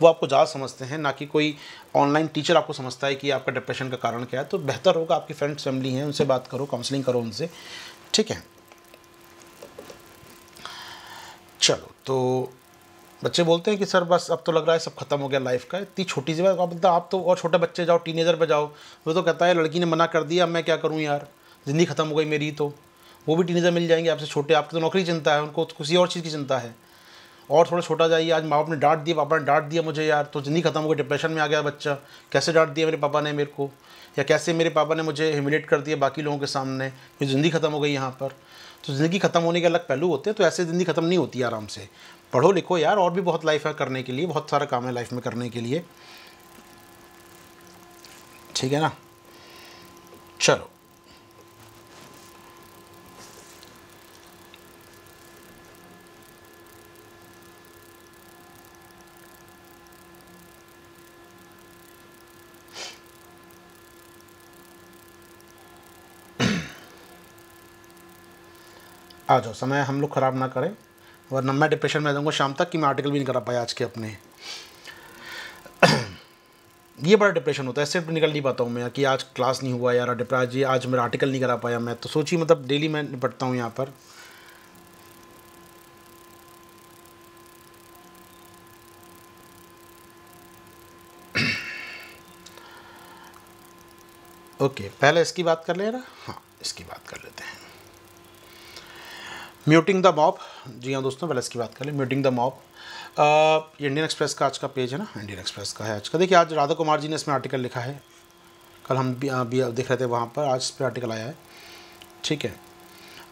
S1: वो आपको ज़्यादा समझते हैं ना कि कोई ऑनलाइन टीचर आपको समझता है कि आपका डिप्रेशन का कारण क्या है तो बेहतर होगा आपकी फ्रेंड्स फैमिली हैं उनसे बात करो काउंसलिंग करो उनसे ठीक है चलो तो बच्चे बोलते हैं कि सर बस अब तो लग रहा है सब खत्म हो गया लाइफ का इतनी छोटी सी बात अब आप तो और छोटे बच्चे जाओ टीनेजर पे जाओ वो तो कहता है लड़की ने मना कर दिया अब मैं क्या करूँ यार ज़िंदगी ख़त्म हो गई मेरी तो वो भी टीनेजर मिल जाएंगे आपसे छोटे आपकी तो नौकरी चिंता है उनको तो किसी और चीज़ की चिंता है और थोड़ा छोटा जाइए आज माँ बाप ने डांट दिया पापा ने डांट दिया मुझे यार तो ज़िंदगी खत्म हो गई डिप्रेशन में आ गया बच्चा कैसे डांट दिया मेरे पापा ने मेरे को या कैसे मेरे पापा ने मुझे हिमिलेट कर दिया बाकी लोगों के सामने मेरी ज़िंदगी खत्म हो गई यहाँ पर तो ज़िंदगी ख़त्म होने के अलग पहलू होते हैं तो ऐसे ज़िंदगी ख़त्म नहीं होती आराम से पढ़ो लिखो यार और भी बहुत लाइफ है करने के लिए बहुत सारा काम है लाइफ में करने के लिए ठीक है ना चलो आ जाओ समय हम लोग ख़राब ना करें वरना मैं डिप्रेशन में जाऊँगा शाम तक कि मैं आर्टिकल भी नहीं करा पाया आज के अपने <clears throat> ये बड़ा डिप्रेशन होता है सिर्फ निकल नहीं पाता हूँ मैं कि आज क्लास नहीं हुआ यार डिप्रा जी आज मेरा आर्टिकल नहीं करा पाया मैं तो सोचिए मतलब डेली मैं निपटता हूँ यहाँ पर ओके <clears throat> पहले इसकी बात कर ले रहा हाँ इसकी बात कर लेते हैं म्यूटिंग द मॉब जी हाँ दोस्तों वेलस की बात कर ले म्यूटिंग द मॉब ये इंडियन एक्सप्रेस का आज का पेज है ना इंडियन एक्सप्रेस का है आज का देखिए आज राधा कुमार जी ने इसमें आर्टिकल लिखा है कल हम भी, भी देख रहे थे वहाँ पर आज इस पर आर्टिकल आया है ठीक है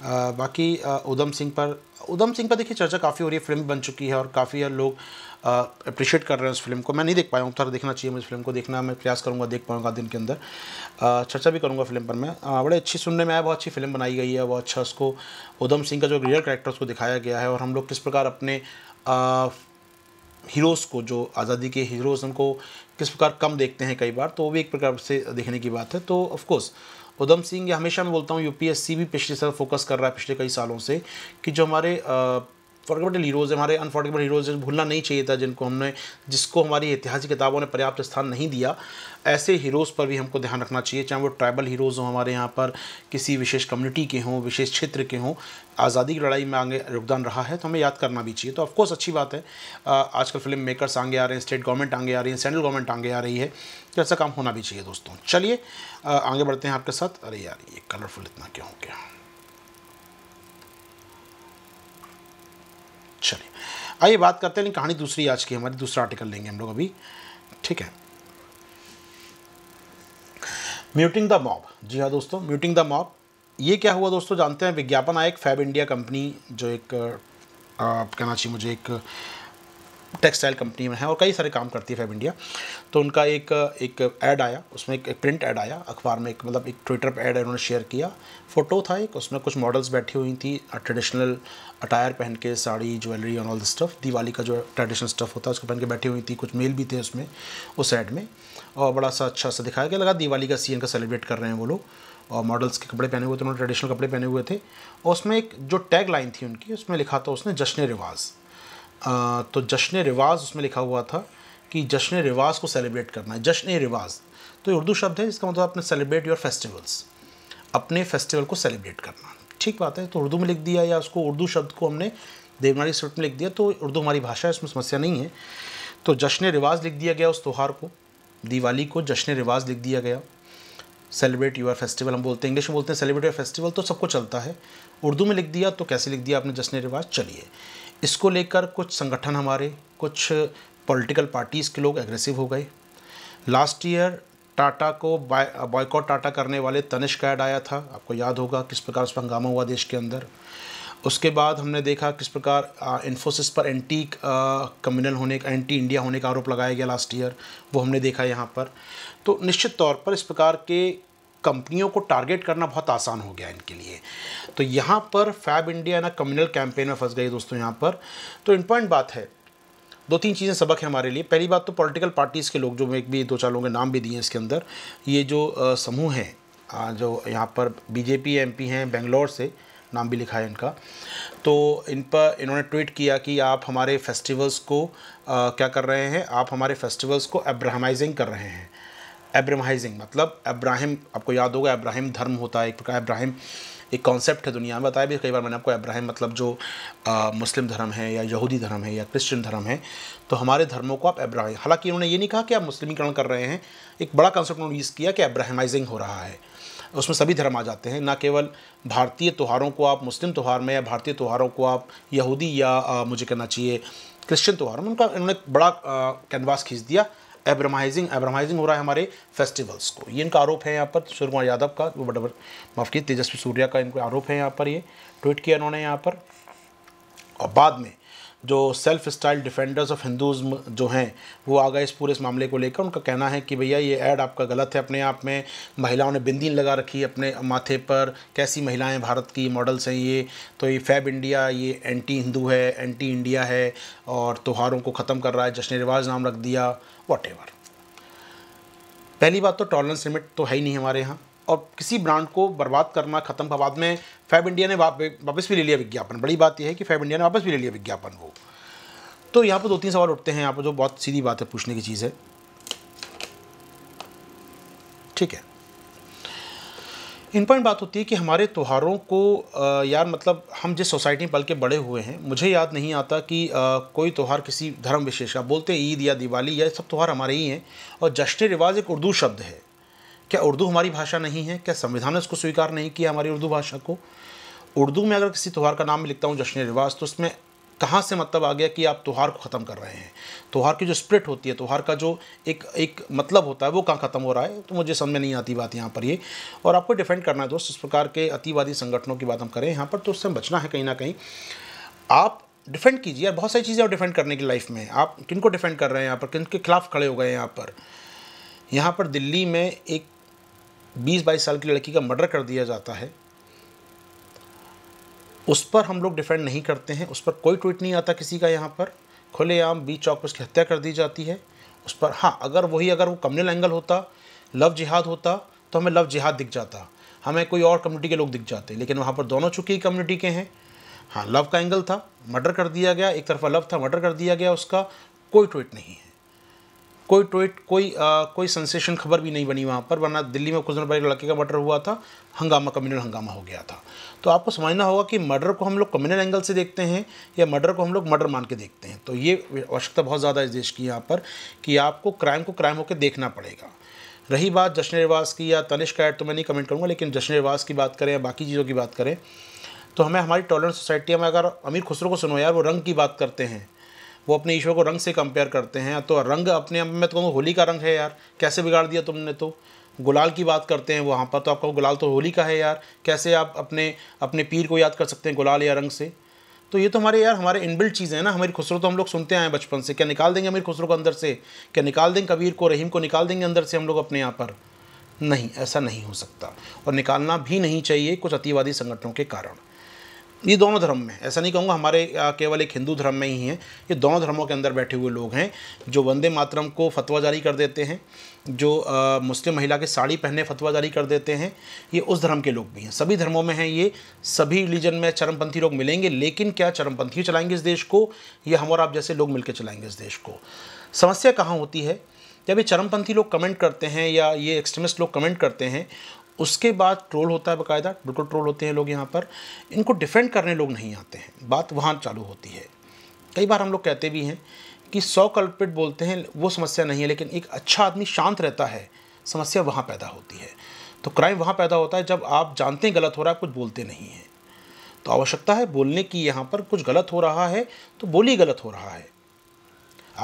S1: बाकी उधम सिंह पर उधम सिंह पर देखिए चर्चा काफ़ी हो रही है फिल्म बन चुकी है और काफ़ी लोग अप्रिशिएट कर रहे हैं उस फिल्म को मैं नहीं देख पाया हूँ थोड़ा देखना चाहिए मुझे फिल्म को देखना मैं प्रयास करूँगा देख पाऊँगा दिन के अंदर चर्चा भी करूँगा फिल्म पर मैं बड़े अच्छी सुनने में आया बहुत अच्छी फिल्म बनाई गई है बहुत अच्छा उसको उधम सिंह का जो रियल करेक्टर उसको दिखाया गया है और हम लोग किस प्रकार अपने हीरोज़ को जो आज़ादी के हीरोज़ उनको किस प्रकार कम देखते हैं कई बार तो वो भी एक प्रकार से देखने की बात है तो ऑफकोर्स उधम सिंह ये हमेशा मैं बोलता हूँ यूपीएससी भी पिछले साल फोकस कर रहा है पिछले कई सालों से कि जो हमारे फॉरगेबल हीरोज़ हमारे अनफॉर्गेबल हीरोज़ भूलना नहीं चाहिए था जिनको हमने जिसको हमारी ऐतिहासिक किताबों ने पर्याप्त स्थान नहीं दिया ऐसे हीरोज़ पर भी हमको ध्यान रखना चाहिए चाहे वो ट्राइबल हीरोज़ हों हमारे यहाँ पर किसी विशेष कम्युनिटी के हों विशेष क्षेत्र के हों आज़ादी की लड़ाई में आगे योगदान रहा है तो हमें याद करना भी चाहिए तो ऑफकोर्स अच्छी बात है आजकल फिल्म मेकर्स आगे आ रहे हैं स्टेट गवर्नमेंट आगे आ रही है सेंट्रल गवर्नमेंट आगे आ रही है तो ऐसा काम होना भी चाहिए दोस्तों चलिए आगे बढ़ते हैं आपके साथ अरे यार ये कलरफुल इतना क्यों क्या चलिए आइए बात करते हैं कहानी दूसरी आज की हमारी दूसरा आर्टिकल लेंगे हम लोग अभी ठीक है म्यूटिंग द मॉब जी हाँ दोस्तों म्यूटिंग द मॉब ये क्या हुआ दोस्तों जानते हैं विज्ञापन एक फैब इंडिया कंपनी जो एक आप कहना चाहिए मुझे एक टेक्सटाइल कंपनी में है और कई सारे काम करती है फैब इंडिया तो उनका एक एक ऐड आया उसमें एक, एक प्रिंट ऐड आया अखबार में एक मतलब एक ट्विटर पर ऐड उन्होंने शेयर किया फ़ोटो था एक उसमें कुछ मॉडल्स बैठी हुई थी ट्रेडिशनल अटायर पहन के साड़ी ज्वेलरी और ऑल द स्टफ़ दिवाली का जो ट्रेडिशनल स्टफ़ होता है उसको पहन के बैठी हुई थी कुछ मेल भी थे उसमें उस ऐड में और बड़ा सा अच्छा सा दिखाया गया लगा दिवाली का सीन का सेलिब्रेट कर रहे हैं वो लोग और मॉडल्स के कपड़े पहने हुए थे उन्होंने ट्रेडिशनल कपड़े पहने हुए थे और उसमें एक जो टैग लाइन थी उनकी उसमें लिखा था उसने जश्न रिवाज़ तो जश्न रिवाज उसमें लिखा हुआ था कि जश्न रिवाज को सेलिब्रेट करना है जश्न रिवाज तो उर्दू शब्द है इसका मतलब आपने सेलिब्रेट योर फेस्टिवल्स अपने फेस्टिवल को सेलिब्रेट करना ठीक बात है तो उर्दू में लिख दिया या उसको उर्दू शब्द को हमने देवनारी स्क्रिप्ट में लिख दिया तो उर्दू हमारी भाषा है उसमें समस्या नहीं है तो जश्न रिवाज लिख दिया गया उस त्यौहार को दिवाली को जश्न रिवाज लिख दिया गया सेलिब्रेट यूर फेस्टिवल हम बोलते हैं इंग्लिश में बोलते हैं सेलिब्रेट योर फेस्टिवल तो सबको चलता है उर्दू में लिख दिया तो कैसे लिख दिया आपने जश्न रिवाज चलिए इसको लेकर कुछ संगठन हमारे कुछ पॉलिटिकल पार्टीज़ के लोग एग्रेसिव हो गए लास्ट ईयर टाटा को बॉयकॉट टाटा करने वाले तनिष्क ऐड आया था आपको याद होगा किस प्रकार उस पर हंगामा हुआ देश के अंदर उसके बाद हमने देखा किस प्रकार इन्फोसिस पर एंटी कम्युनल होने का एंटी इंडिया होने का आरोप लगाया गया लास्ट ईयर वो हमने देखा यहाँ पर तो निश्चित तौर पर इस प्रकार के कंपनियों को टारगेट करना बहुत आसान हो गया इनके लिए तो यहाँ पर फैब इंडिया ना कम्युनल कैंपेन में फंस गई दोस्तों यहाँ पर तो इम्पॉर्टेंट बात है दो तीन चीज़ें सबक हैं हमारे लिए पहली बात तो पॉलिटिकल पार्टीज़ के लोग जो एक भी दो चार लोगों के नाम भी दिए हैं इसके अंदर ये जो समूह हैं जो यहाँ पर बीजेपी पी हैं बेंगलोर से नाम भी लिखा है इनका तो इन पर इन्होंने ट्वीट किया कि आप हमारे फेस्टिवल्स को आ, क्या कर रहे हैं आप हमारे फेस्टिवल्स को एब्राहमाइजिंग कर रहे हैं एब्रमाइजिंग मतलब अब्राहिम आपको याद होगा अब्राहिम धर्म होता है एक प्रकार अब्राहिम एक कॉन्सेप्ट है दुनिया में बताया भी कई बार मैंने आपको अब्राहिम मतलब जो आ, मुस्लिम धर्म है या यहूदी धर्म है या क्रिश्चियन धर्म है तो हमारे धर्मों को आप अब्राहिम हालांकि उन्होंने ये नहीं कहा कि आप मुस्लिमीकरण कर रहे हैं एक बड़ा कॉन्सेप्ट उन्होंने यूज़ किया कि अब्राहमाइजिंग हो रहा है उसमें सभी धर्म आ जाते हैं ना केवल भारतीय त्यौहारों को आप मुस्लिम त्यौहार में या भारतीय त्यौहारों को आप यहूदी या आ, मुझे कहना चाहिए क्रिश्चियन त्यौहार में उनका इन्होंने बड़ा कैनवास खींच दिया एब्रमाइजिंग एब्रमाइजिंग हो रहा है हमारे फेस्टिवल्स को ये इनका आरोप है यहाँ पर सूर्य कुमार यादव का बडबर माफ की तेजस्वी सूर्या का इनका आरोप है यहाँ पर ये ट्वीट किया उन्होंने यहाँ पर और बाद में जो self style defenders of Hinduism जो हैं वो आ गए इस पूरे इस मामले को लेकर उनका कहना है कि भैया ये ऐड आपका गलत है अपने आप में महिलाओं ने बिंदी लगा रखी है अपने माथे पर कैसी महिलाएं भारत की मॉडल्स हैं ये तो ये फैब इंडिया ये एंटी हिंदू है एंटी इंडिया है और त्योहारों को ख़त्म कर रहा है जश्न रिवाज नाम रख दिया वॉट पहली बात तो टॉलरेंस लिमिट तो है ही नहीं हमारे यहाँ और किसी ब्रांड को बर्बाद करना खत्म का बाद में फैब इंडिया ने वापस भी ले लिया विज्ञापन बड़ी बात यह है कि फैब इंडिया ने वापस भी ले लिया विज्ञापन वो तो यहाँ पर दो तीन सवाल उठते हैं यहाँ पर जो बहुत सीधी बात है पूछने की चीज़ है ठीक है पॉइंट बात होती है कि हमारे त्योहारों को यार मतलब हम जिस सोसाइटी में पल के बड़े हुए हैं मुझे याद नहीं आता कि कोई त्यौहार किसी धर्म विशेष का बोलते हैं ईद या दिवाली या सब त्यौहार हमारे ही हैं और जश्न रिवाज एक उर्दू शब्द है क्या उर्दू हमारी भाषा नहीं है क्या संविधान ने उसको स्वीकार नहीं किया हमारी उर्दू भाषा को उर्दू में अगर किसी त्यौहार का नाम लिखता हूँ जश्न रिवाज तो उसमें कहाँ से मतलब आ गया कि आप त्यौहार को ख़त्म कर रहे हैं त्यौहार की जो स्प्रिट होती है त्यौहार का जो एक एक मतलब होता है वो कहाँ ख़त्म हो रहा है तो मुझे समझ में नहीं आती बात यहाँ पर ये और आपको डिफेंड करना है दोस्त इस प्रकार के अतिवादी संगठनों की बात हम करें यहाँ पर तो उससे बचना है कहीं ना कहीं आप डिफेंड कीजिए यार बहुत सारी चीज़ें आप डिफेंड करने की लाइफ में आप किन को डिफेंड कर रहे हैं यहाँ पर किन के खिलाफ खड़े हो गए हैं यहाँ पर यहाँ पर दिल्ली में एक बीस बाईस साल की लड़की का मर्डर कर दिया जाता है उस पर हम लोग डिफेंड नहीं करते हैं उस पर कोई ट्वीट नहीं आता किसी का यहाँ पर खुलेआम बीच चौक पर उसकी हत्या कर दी जाती है उस पर हाँ अगर वही अगर वो कम्युनल एंगल होता लव जिहाद होता तो हमें लव जिहाद दिख जाता हमें कोई और कम्युनिटी के लोग दिख जाते लेकिन वहाँ पर दोनों चूँकि कम्युनिटी के हैं हाँ लव का एंगल था मर्डर कर दिया गया एक तरफा लव था मर्डर कर दिया गया उसका कोई ट्वीट नहीं है कोई ट्वीट कोई आ, कोई सेंसेशन खबर भी नहीं बनी वहाँ पर वरना दिल्ली में कुछ दिन पहले लड़के का मर्डर हुआ था हंगामा कम्युनल हंगामा हो गया था तो आपको समझना होगा कि मर्डर को हम लोग कम्युनल एंगल से देखते हैं या मर्डर को हम लोग मर्डर मान के देखते हैं तो ये आवश्यकता बहुत ज़्यादा इस देश की यहाँ पर कि आपको क्राइम को क्राइम होकर देखना पड़ेगा रही बात जश्न रिवास की या तनिष का तो मैं नहीं कमेंट करूँगा लेकिन जश्न रिवास की बात करें या बाकी चीज़ों की बात करें तो हमें हमारी टॉलरेंट सोसाइटी में अगर अमीर खुसरो को सुनो यार वो रंग की बात करते हैं वो अपने ईश्वर को रंग से कंपेयर करते हैं तो रंग अपने आप में तो कहूँगा होली का रंग है यार कैसे बिगाड़ दिया तुमने तो गुलाल की बात करते हैं वहाँ पर तो आपका गुलाल तो होली का है यार कैसे आप अपने अपने पीर को याद कर सकते हैं गुलाल या रंग से तो ये तो हमारे यार हमारे इनबिल्ट चीज़ है ना हमारी खुसरो तो हम लोग सुनते आए हैं बचपन से क्या निकाल देंगे अमीर खुसरो को अंदर से क्या निकाल देंगे कबीर को रहीम को निकाल देंगे अंदर से हम लोग अपने यहाँ पर नहीं ऐसा नहीं हो सकता और निकालना भी नहीं चाहिए कुछ अतिवादी संगठनों के कारण ये दोनों धर्म में ऐसा नहीं कहूँगा हमारे केवल एक हिंदू धर्म में ही हैं ये दोनों धर्मों के अंदर बैठे हुए लोग हैं जो वंदे मातरम को फतवा जारी कर देते हैं जो आ, मुस्लिम महिला के साड़ी पहने फतवा जारी कर देते हैं ये उस धर्म के लोग भी हैं सभी धर्मों में हैं ये सभी रिलीजन में चरमपंथी लोग मिलेंगे लेकिन क्या चरमपंथी चलाएंगे इस देश को या हम और आप जैसे लोग मिलकर चलाएंगे इस देश को समस्या कहाँ होती है जब ये चरमपंथी लोग कमेंट करते हैं या ये एक्सट्रीमिस्ट लोग कमेंट करते हैं उसके बाद ट्रोल होता है बाकायदा बिल्कुल ट्रोल होते हैं लोग यहाँ पर इनको डिफेंड करने लोग नहीं आते हैं बात वहाँ चालू होती है कई बार हम लोग कहते भी हैं कि सौ कल्पिट बोलते हैं वो समस्या नहीं है लेकिन एक अच्छा आदमी शांत रहता है समस्या वहाँ पैदा होती है तो क्राइम वहाँ पैदा होता है जब आप जानते हैं गलत हो रहा है कुछ बोलते नहीं हैं तो आवश्यकता है बोलने की यहाँ पर कुछ गलत हो रहा है तो बोली गलत हो रहा है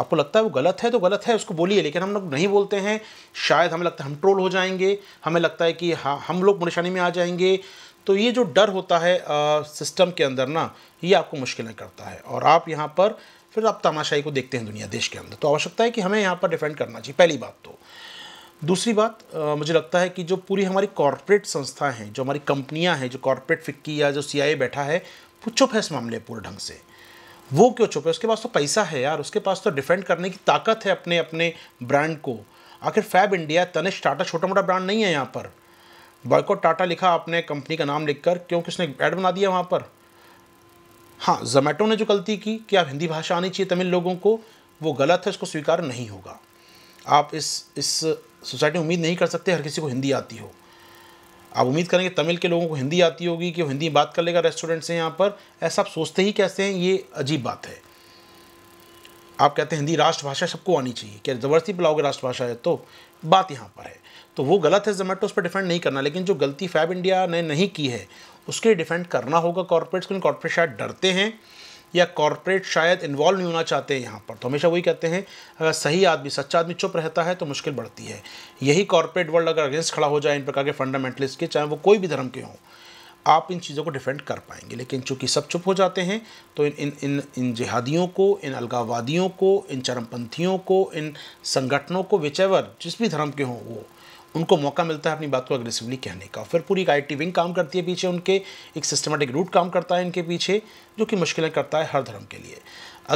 S1: आपको लगता है वो गलत है तो गलत है उसको बोलिए लेकिन हम लोग नहीं बोलते हैं शायद हमें लगता है हम ट्रोल हो जाएंगे हमें लगता है कि हाँ हम लोग परेशानी में आ जाएंगे तो ये जो डर होता है सिस्टम के अंदर ना ये आपको मुश्किलें करता है और आप यहाँ पर फिर आप तमाशाई को देखते हैं दुनिया देश के अंदर तो आवश्यकता है कि हमें यहाँ पर डिफेंड करना चाहिए पहली बात तो दूसरी बात आ, मुझे लगता है कि जो पूरी हमारी कॉरपोरेट संस्था हैं जो हमारी कंपनियाँ हैं जो कॉरपोरेट फिक्की या जो सी बैठा है वो चुप है इस मामले पूरे ढंग से वो क्यों छुपे उसके पास तो पैसा है यार उसके पास तो डिफेंड करने की ताकत है अपने अपने ब्रांड को आखिर फैब इंडिया तनिष टाटा छोटा मोटा ब्रांड नहीं है यहाँ पर बॉयकॉट टाटा लिखा आपने कंपनी का नाम लिखकर क्योंकि उसने ऐड बना दिया वहाँ पर हाँ जोमेटो ने जो गलती की कि आप हिंदी भाषा आनी चाहिए तमिल लोगों को वो गलत है उसको स्वीकार नहीं होगा आप इस इस सोसाइटी में उम्मीद नहीं कर सकते हर किसी को हिंदी आती हो आप उम्मीद करेंगे तमिल के लोगों को हिंदी आती होगी कि वो हिंदी बात कर लेगा रेस्टोरेंट से यहाँ पर ऐसा आप सोचते ही कैसे हैं ये अजीब बात है आप कहते हैं हिंदी राष्ट्रभाषा सबको आनी चाहिए क्या ज़बरदस्ती बुलाओगे राष्ट्रभाषा है तो बात यहाँ पर है तो वो गलत है जोमेटो उस पर डिफेंड नहीं करना लेकिन जो गलती फैब इंडिया ने नहीं की है उसके डिफेंड करना होगा कॉरपोरेट्स क्योंकि कॉरपोरेट शायद डरते हैं या कॉरपोरेट शायद इन्वॉल्व नहीं होना चाहते हैं यहाँ पर तो हमेशा वही कहते हैं अगर सही आदमी सच्चा आदमी चुप रहता है तो मुश्किल बढ़ती है यही कॉरपोरेट वर्ल्ड अगर अगेंस्ट खड़ा हो जाए इन प्रकार के फंडामेंटलिस्ट के चाहे वो कोई भी धर्म के हों आप इन चीज़ों को डिफेंड कर पाएंगे लेकिन चूंकि सब चुप हो जाते हैं तो इन इन इन इन जिहादियों को इन अलगाववादियों को इन चरमपंथियों को इन संगठनों को विचैवर जिस भी धर्म के हों वो उनको मौका मिलता है अपनी बात को अग्रेसिवली कहने का फिर पूरी टी विंग काम करती है पीछे उनके एक सिस्टमेटिक रूट काम करता है इनके पीछे जो कि मुश्किलें करता है हर धर्म के लिए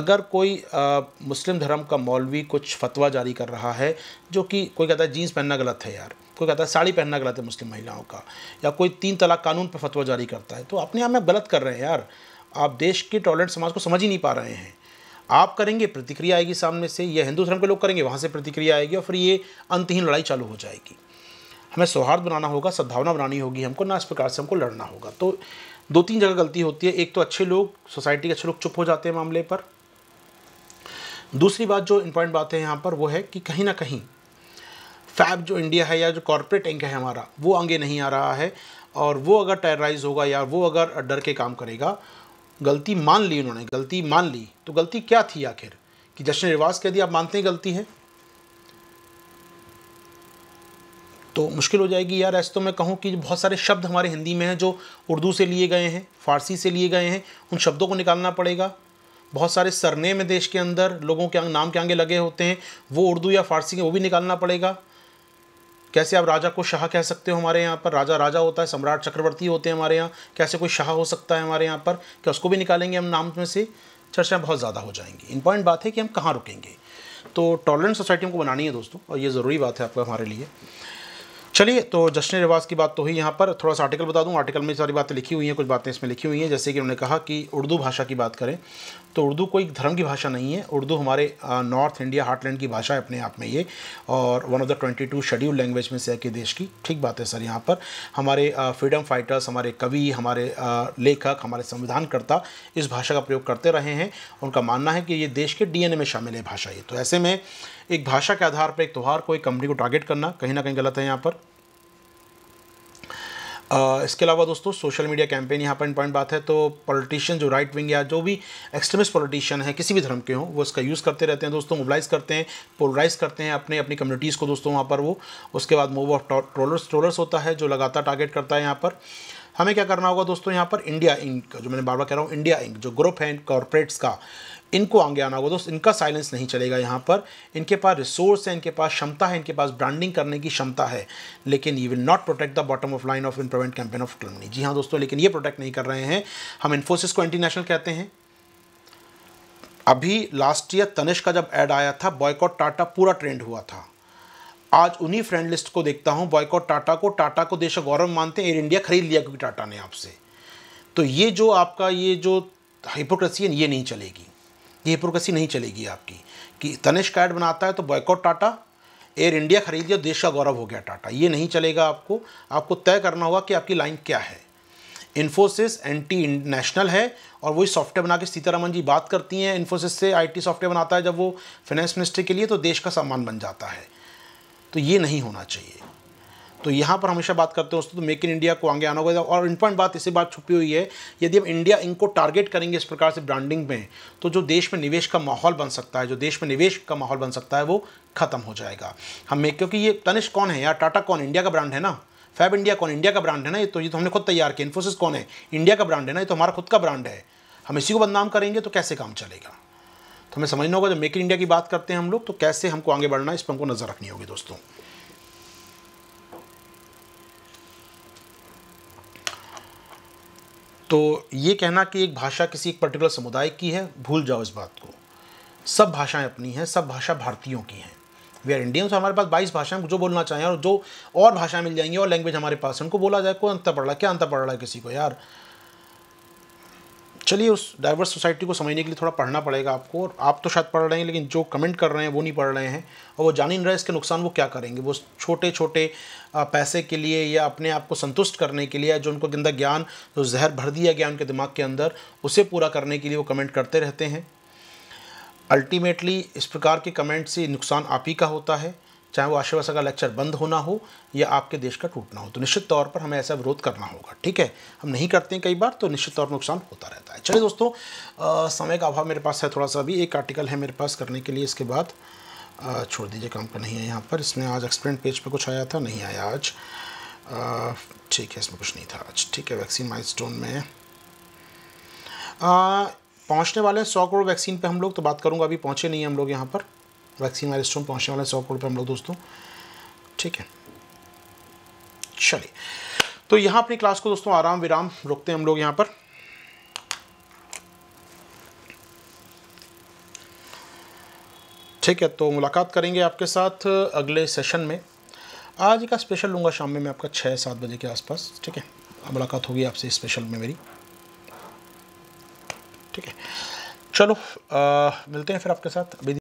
S1: अगर कोई आ, मुस्लिम धर्म का मौलवी कुछ फतवा जारी कर रहा है जो कि कोई कहता है जीन्स पहनना गलत है यार कोई कहता है साड़ी पहनना गलत है मुस्लिम महिलाओं का या कोई तीन तलाक कानून पर फतवा जारी करता है तो अपने आप में गलत कर रहे हैं यार आप देश के टॉयलेट समाज को समझ ही नहीं पा रहे हैं आप करेंगे प्रतिक्रिया आएगी सामने से या हिंदू धर्म के लोग करेंगे वहाँ से प्रतिक्रिया आएगी और फिर ये अंतहीन लड़ाई चालू हो जाएगी हमें सौहार्द बनाना होगा सद्भावना बनानी होगी हमको ना इस प्रकार से हमको लड़ना होगा तो दो तीन जगह गलती होती है एक तो अच्छे लोग सोसाइटी के अच्छे लोग चुप हो जाते हैं मामले पर दूसरी बात जो इम्पॉर्टेंट बात है यहाँ पर वो है कि कहीं ना कहीं फैब जो इंडिया है या जो कॉरपोरेट एंक है हमारा वो आगे नहीं आ रहा है और वो अगर टेरराइज होगा या वो अगर डर के काम करेगा गलती मान ली उन्होंने गलती मान ली तो गलती क्या थी आखिर कि जश्न रिवाज कह दिया आप मानते हैं गलती है तो मुश्किल हो जाएगी यार ऐसे तो मैं कहूँ कि बहुत सारे शब्द हमारे हिंदी में हैं जो उर्दू से लिए गए हैं फ़ारसी से लिए गए हैं उन शब्दों को निकालना पड़ेगा बहुत सारे सरने में देश के अंदर लोगों के नाम के आगे लगे होते हैं वो उर्दू या फ़ारसी के वो भी निकालना पड़ेगा कैसे आप राजा को शाह कह सकते हो हमारे यहाँ पर राजा राजा होता है सम्राट चक्रवर्ती होते हैं हमारे यहाँ कैसे कोई शाह हो सकता है हमारे यहाँ पर क्या उसको भी निकालेंगे हम नाम में से चर्चाएँ बहुत ज़्यादा हो जाएंगी इंपॉर्टेंट बात है कि हम कहाँ रुकेंगे तो टॉलरेंट सोसाइटी को बनानी है दोस्तों और ये ज़रूरी बात है आपका हमारे लिए चलिए तो जश्न रिवाज की बात तो हुई यहाँ पर थोड़ा सा आर्टिकल बता दूँ आर्टिकल में सारी बातें लिखी हुई हैं कुछ बातें इसमें लिखी हुई हैं जैसे कि उन्होंने कहा कि उर्दू भाषा की बात करें तो उर्दू कोई धर्म की भाषा नहीं है उर्दू हमारे नॉर्थ इंडिया हार्टलैंड की भाषा है अपने आप में ये और one of the twenty two schedule language में से है कि देश की ठीक बात है सर यहाँ पर हमारे फ्रीडम फाइटर्स हमारे कवि हमारे लेखक हमारे संविधानकर्ता इस भाषा का प्रयोग करते रहे हैं उनका मानना है कि ये देश के डी में शामिल है भाषा ये तो ऐसे में एक भाषा के आधार पर एक त्यौहार को एक कंपनी को टारगेट करना कहीं ना कहीं गलत है यहाँ पर आ, इसके अलावा दोस्तों सोशल मीडिया कैंपेन यहाँ पर इम्पॉर्टेंट बात है तो पॉलिटिशियन जो राइट विंग या जो भी एक्सट्रीमिस्ट पॉलिटिशियन है किसी भी धर्म के हों वो इसका यूज़ करते रहते हैं दोस्तों मोबलाइज करते हैं पोलराइज करते हैं अपने अपनी कम्युनिटीज़ को दोस्तों वहाँ पर वो उसके बाद मूव ऑफ ट्रोलर्स ट्रोलर्स होता है जो लगातार टारगेट करता है यहाँ पर हमें क्या करना होगा दोस्तों यहाँ पर इंडिया इंक जो मैंने बार बार कह रहा हूँ इंडिया इंक जो ग्रुप है कॉरपोरेट्स का इनको आगे आना होगा दोस्त इनका साइलेंस नहीं चलेगा यहाँ पर इनके पास रिसोर्स है इनके पास क्षमता है इनके पास ब्रांडिंग करने की क्षमता है लेकिन you will not protect the bottom of line of improvement campaign of company जी हाँ दोस्तों लेकिन ये प्रोटेक्ट नहीं कर रहे हैं हम इन्फोसिस को इंटरनेशनल कहते हैं अभी लास्ट ईयर तनिष का जब ऐड आया था बॉयकॉट टाटा पूरा ट्रेंड हुआ था आज उन्हीं फ्रेंड लिस्ट को देखता हूँ बॉयकॉट टाटा को टाटा को देश गौरव मानते हैं एयर इंडिया खरीद लिया क्योंकि टाटा ने आपसे तो ये जो आपका ये जो हाइपोक्रेसी है ये नहीं चलेगी ये हाइपोक्रेसी नहीं चलेगी आपकी कि तनिष्क ऐड बनाता है तो बॉयकॉट टाटा एयर इंडिया खरीद लिया देश का गौरव हो गया टाटा ये नहीं चलेगा आपको आपको तय करना होगा कि आपकी लाइन क्या है इन्फोसिस एंटी नेशनल है और वही सॉफ्टवेयर बना के सीतारामन जी बात करती हैं इन्फोसिस से आईटी सॉफ्टवेयर बनाता है जब वो फाइनेंस मिनिस्ट्री के लिए तो देश का सामान बन जाता है तो ये नहीं होना चाहिए तो यहाँ पर हमेशा बात करते हैं दोस्तों तो मेक इन इंडिया को आगे आना होगा और इम्पोर्टेंट बात इसी बात छुपी हुई है यदि हम इंडिया इनको टारगेट करेंगे इस प्रकार से ब्रांडिंग में तो जो देश में निवेश का माहौल बन सकता है जो देश में निवेश का माहौल बन सकता है वो खत्म हो जाएगा मेक क्योंकि ये तनिष्क कौन है यार टाटा कौन इंडिया का ब्रांड है ना फैब इंडिया कौन इंडिया का ब्रांड है ना ये तो ये तो हमने खुद तैयार किया इन्फोसिस कौन है इंडिया का ब्रांड है ना ये तो हमारा खुद का ब्रांड है हम इसी को बदनाम करेंगे तो कैसे काम चलेगा तो हमें समझना होगा जब मेक इन इंडिया की बात करते हैं हम लोग तो कैसे हमको आगे बढ़ना है इस पर हमको नज़र रखनी होगी दोस्तों तो ये कहना कि एक भाषा किसी एक पर्टिकुलर समुदाय की है भूल जाओ इस बात को सब भाषाएं अपनी हैं सब भाषा भारतीयों की हैं वे आर इंडियंस हमारे पास बाईस भाषाएं जो बोलना चाहें और जो और भाषाएं मिल जाएंगी और लैंग्वेज हमारे पास उनको बोला जाए कोई अंतर पड़ रहा है क्या अंतर पड़ रहा है किसी को यार चलिए उस डाइवर्स सोसाइटी को समझने के लिए थोड़ा पढ़ना पड़ेगा आपको और आप तो शायद पढ़ रहे हैं लेकिन जो कमेंट कर रहे हैं वो नहीं पढ़ रहे हैं और वो जान ही नहीं रहे इसके नुकसान वो क्या करेंगे वो छोटे छोटे पैसे के लिए या अपने आप को संतुष्ट करने के लिए जो उनको गंदा ज्ञान जो जहर भर दिया गया उनके दिमाग के अंदर उसे पूरा करने के लिए वो कमेंट करते रहते हैं अल्टीमेटली इस प्रकार के कमेंट से नुकसान आप ही का होता है चाहे वो आश्वासन का लेक्चर बंद होना हो या आपके देश का टूटना हो तो निश्चित तौर पर हमें ऐसा विरोध करना होगा ठीक है हम नहीं करते हैं कई बार तो निश्चित तौर पर नुकसान होता रहता है चलिए दोस्तों आ, समय का अभाव मेरे पास है थोड़ा सा अभी एक आर्टिकल है मेरे पास करने के लिए इसके बाद छोड़ दीजिए काम का तो नहीं है यहाँ पर इसमें आज एक्सप्रेन पेज पर कुछ आया था नहीं आया आज ठीक है इसमें कुछ नहीं था आज ठीक है वैक्सीन माइल में पहुँचने वाले हैं सौ करोड़ वैक्सीन पे हम लोग तो बात करूँगा अभी पहुँचे नहीं हम लोग यहाँ पर वैक्सीन वाले स्टोन पहुँचने वाला सौ करोड़ पर हम लोग दोस्तों ठीक है चलिए तो यहाँ अपनी क्लास को दोस्तों आराम विराम रोकते हैं हम लोग यहाँ पर ठीक है तो मुलाकात करेंगे आपके साथ अगले सेशन में आज का स्पेशल लूँगा शाम में मैं आपका छः सात बजे के आसपास ठीक है मुलाकात होगी आपसे स्पेशल में मेरी ठीक है चलो आ, मिलते हैं फिर आपके साथ अभी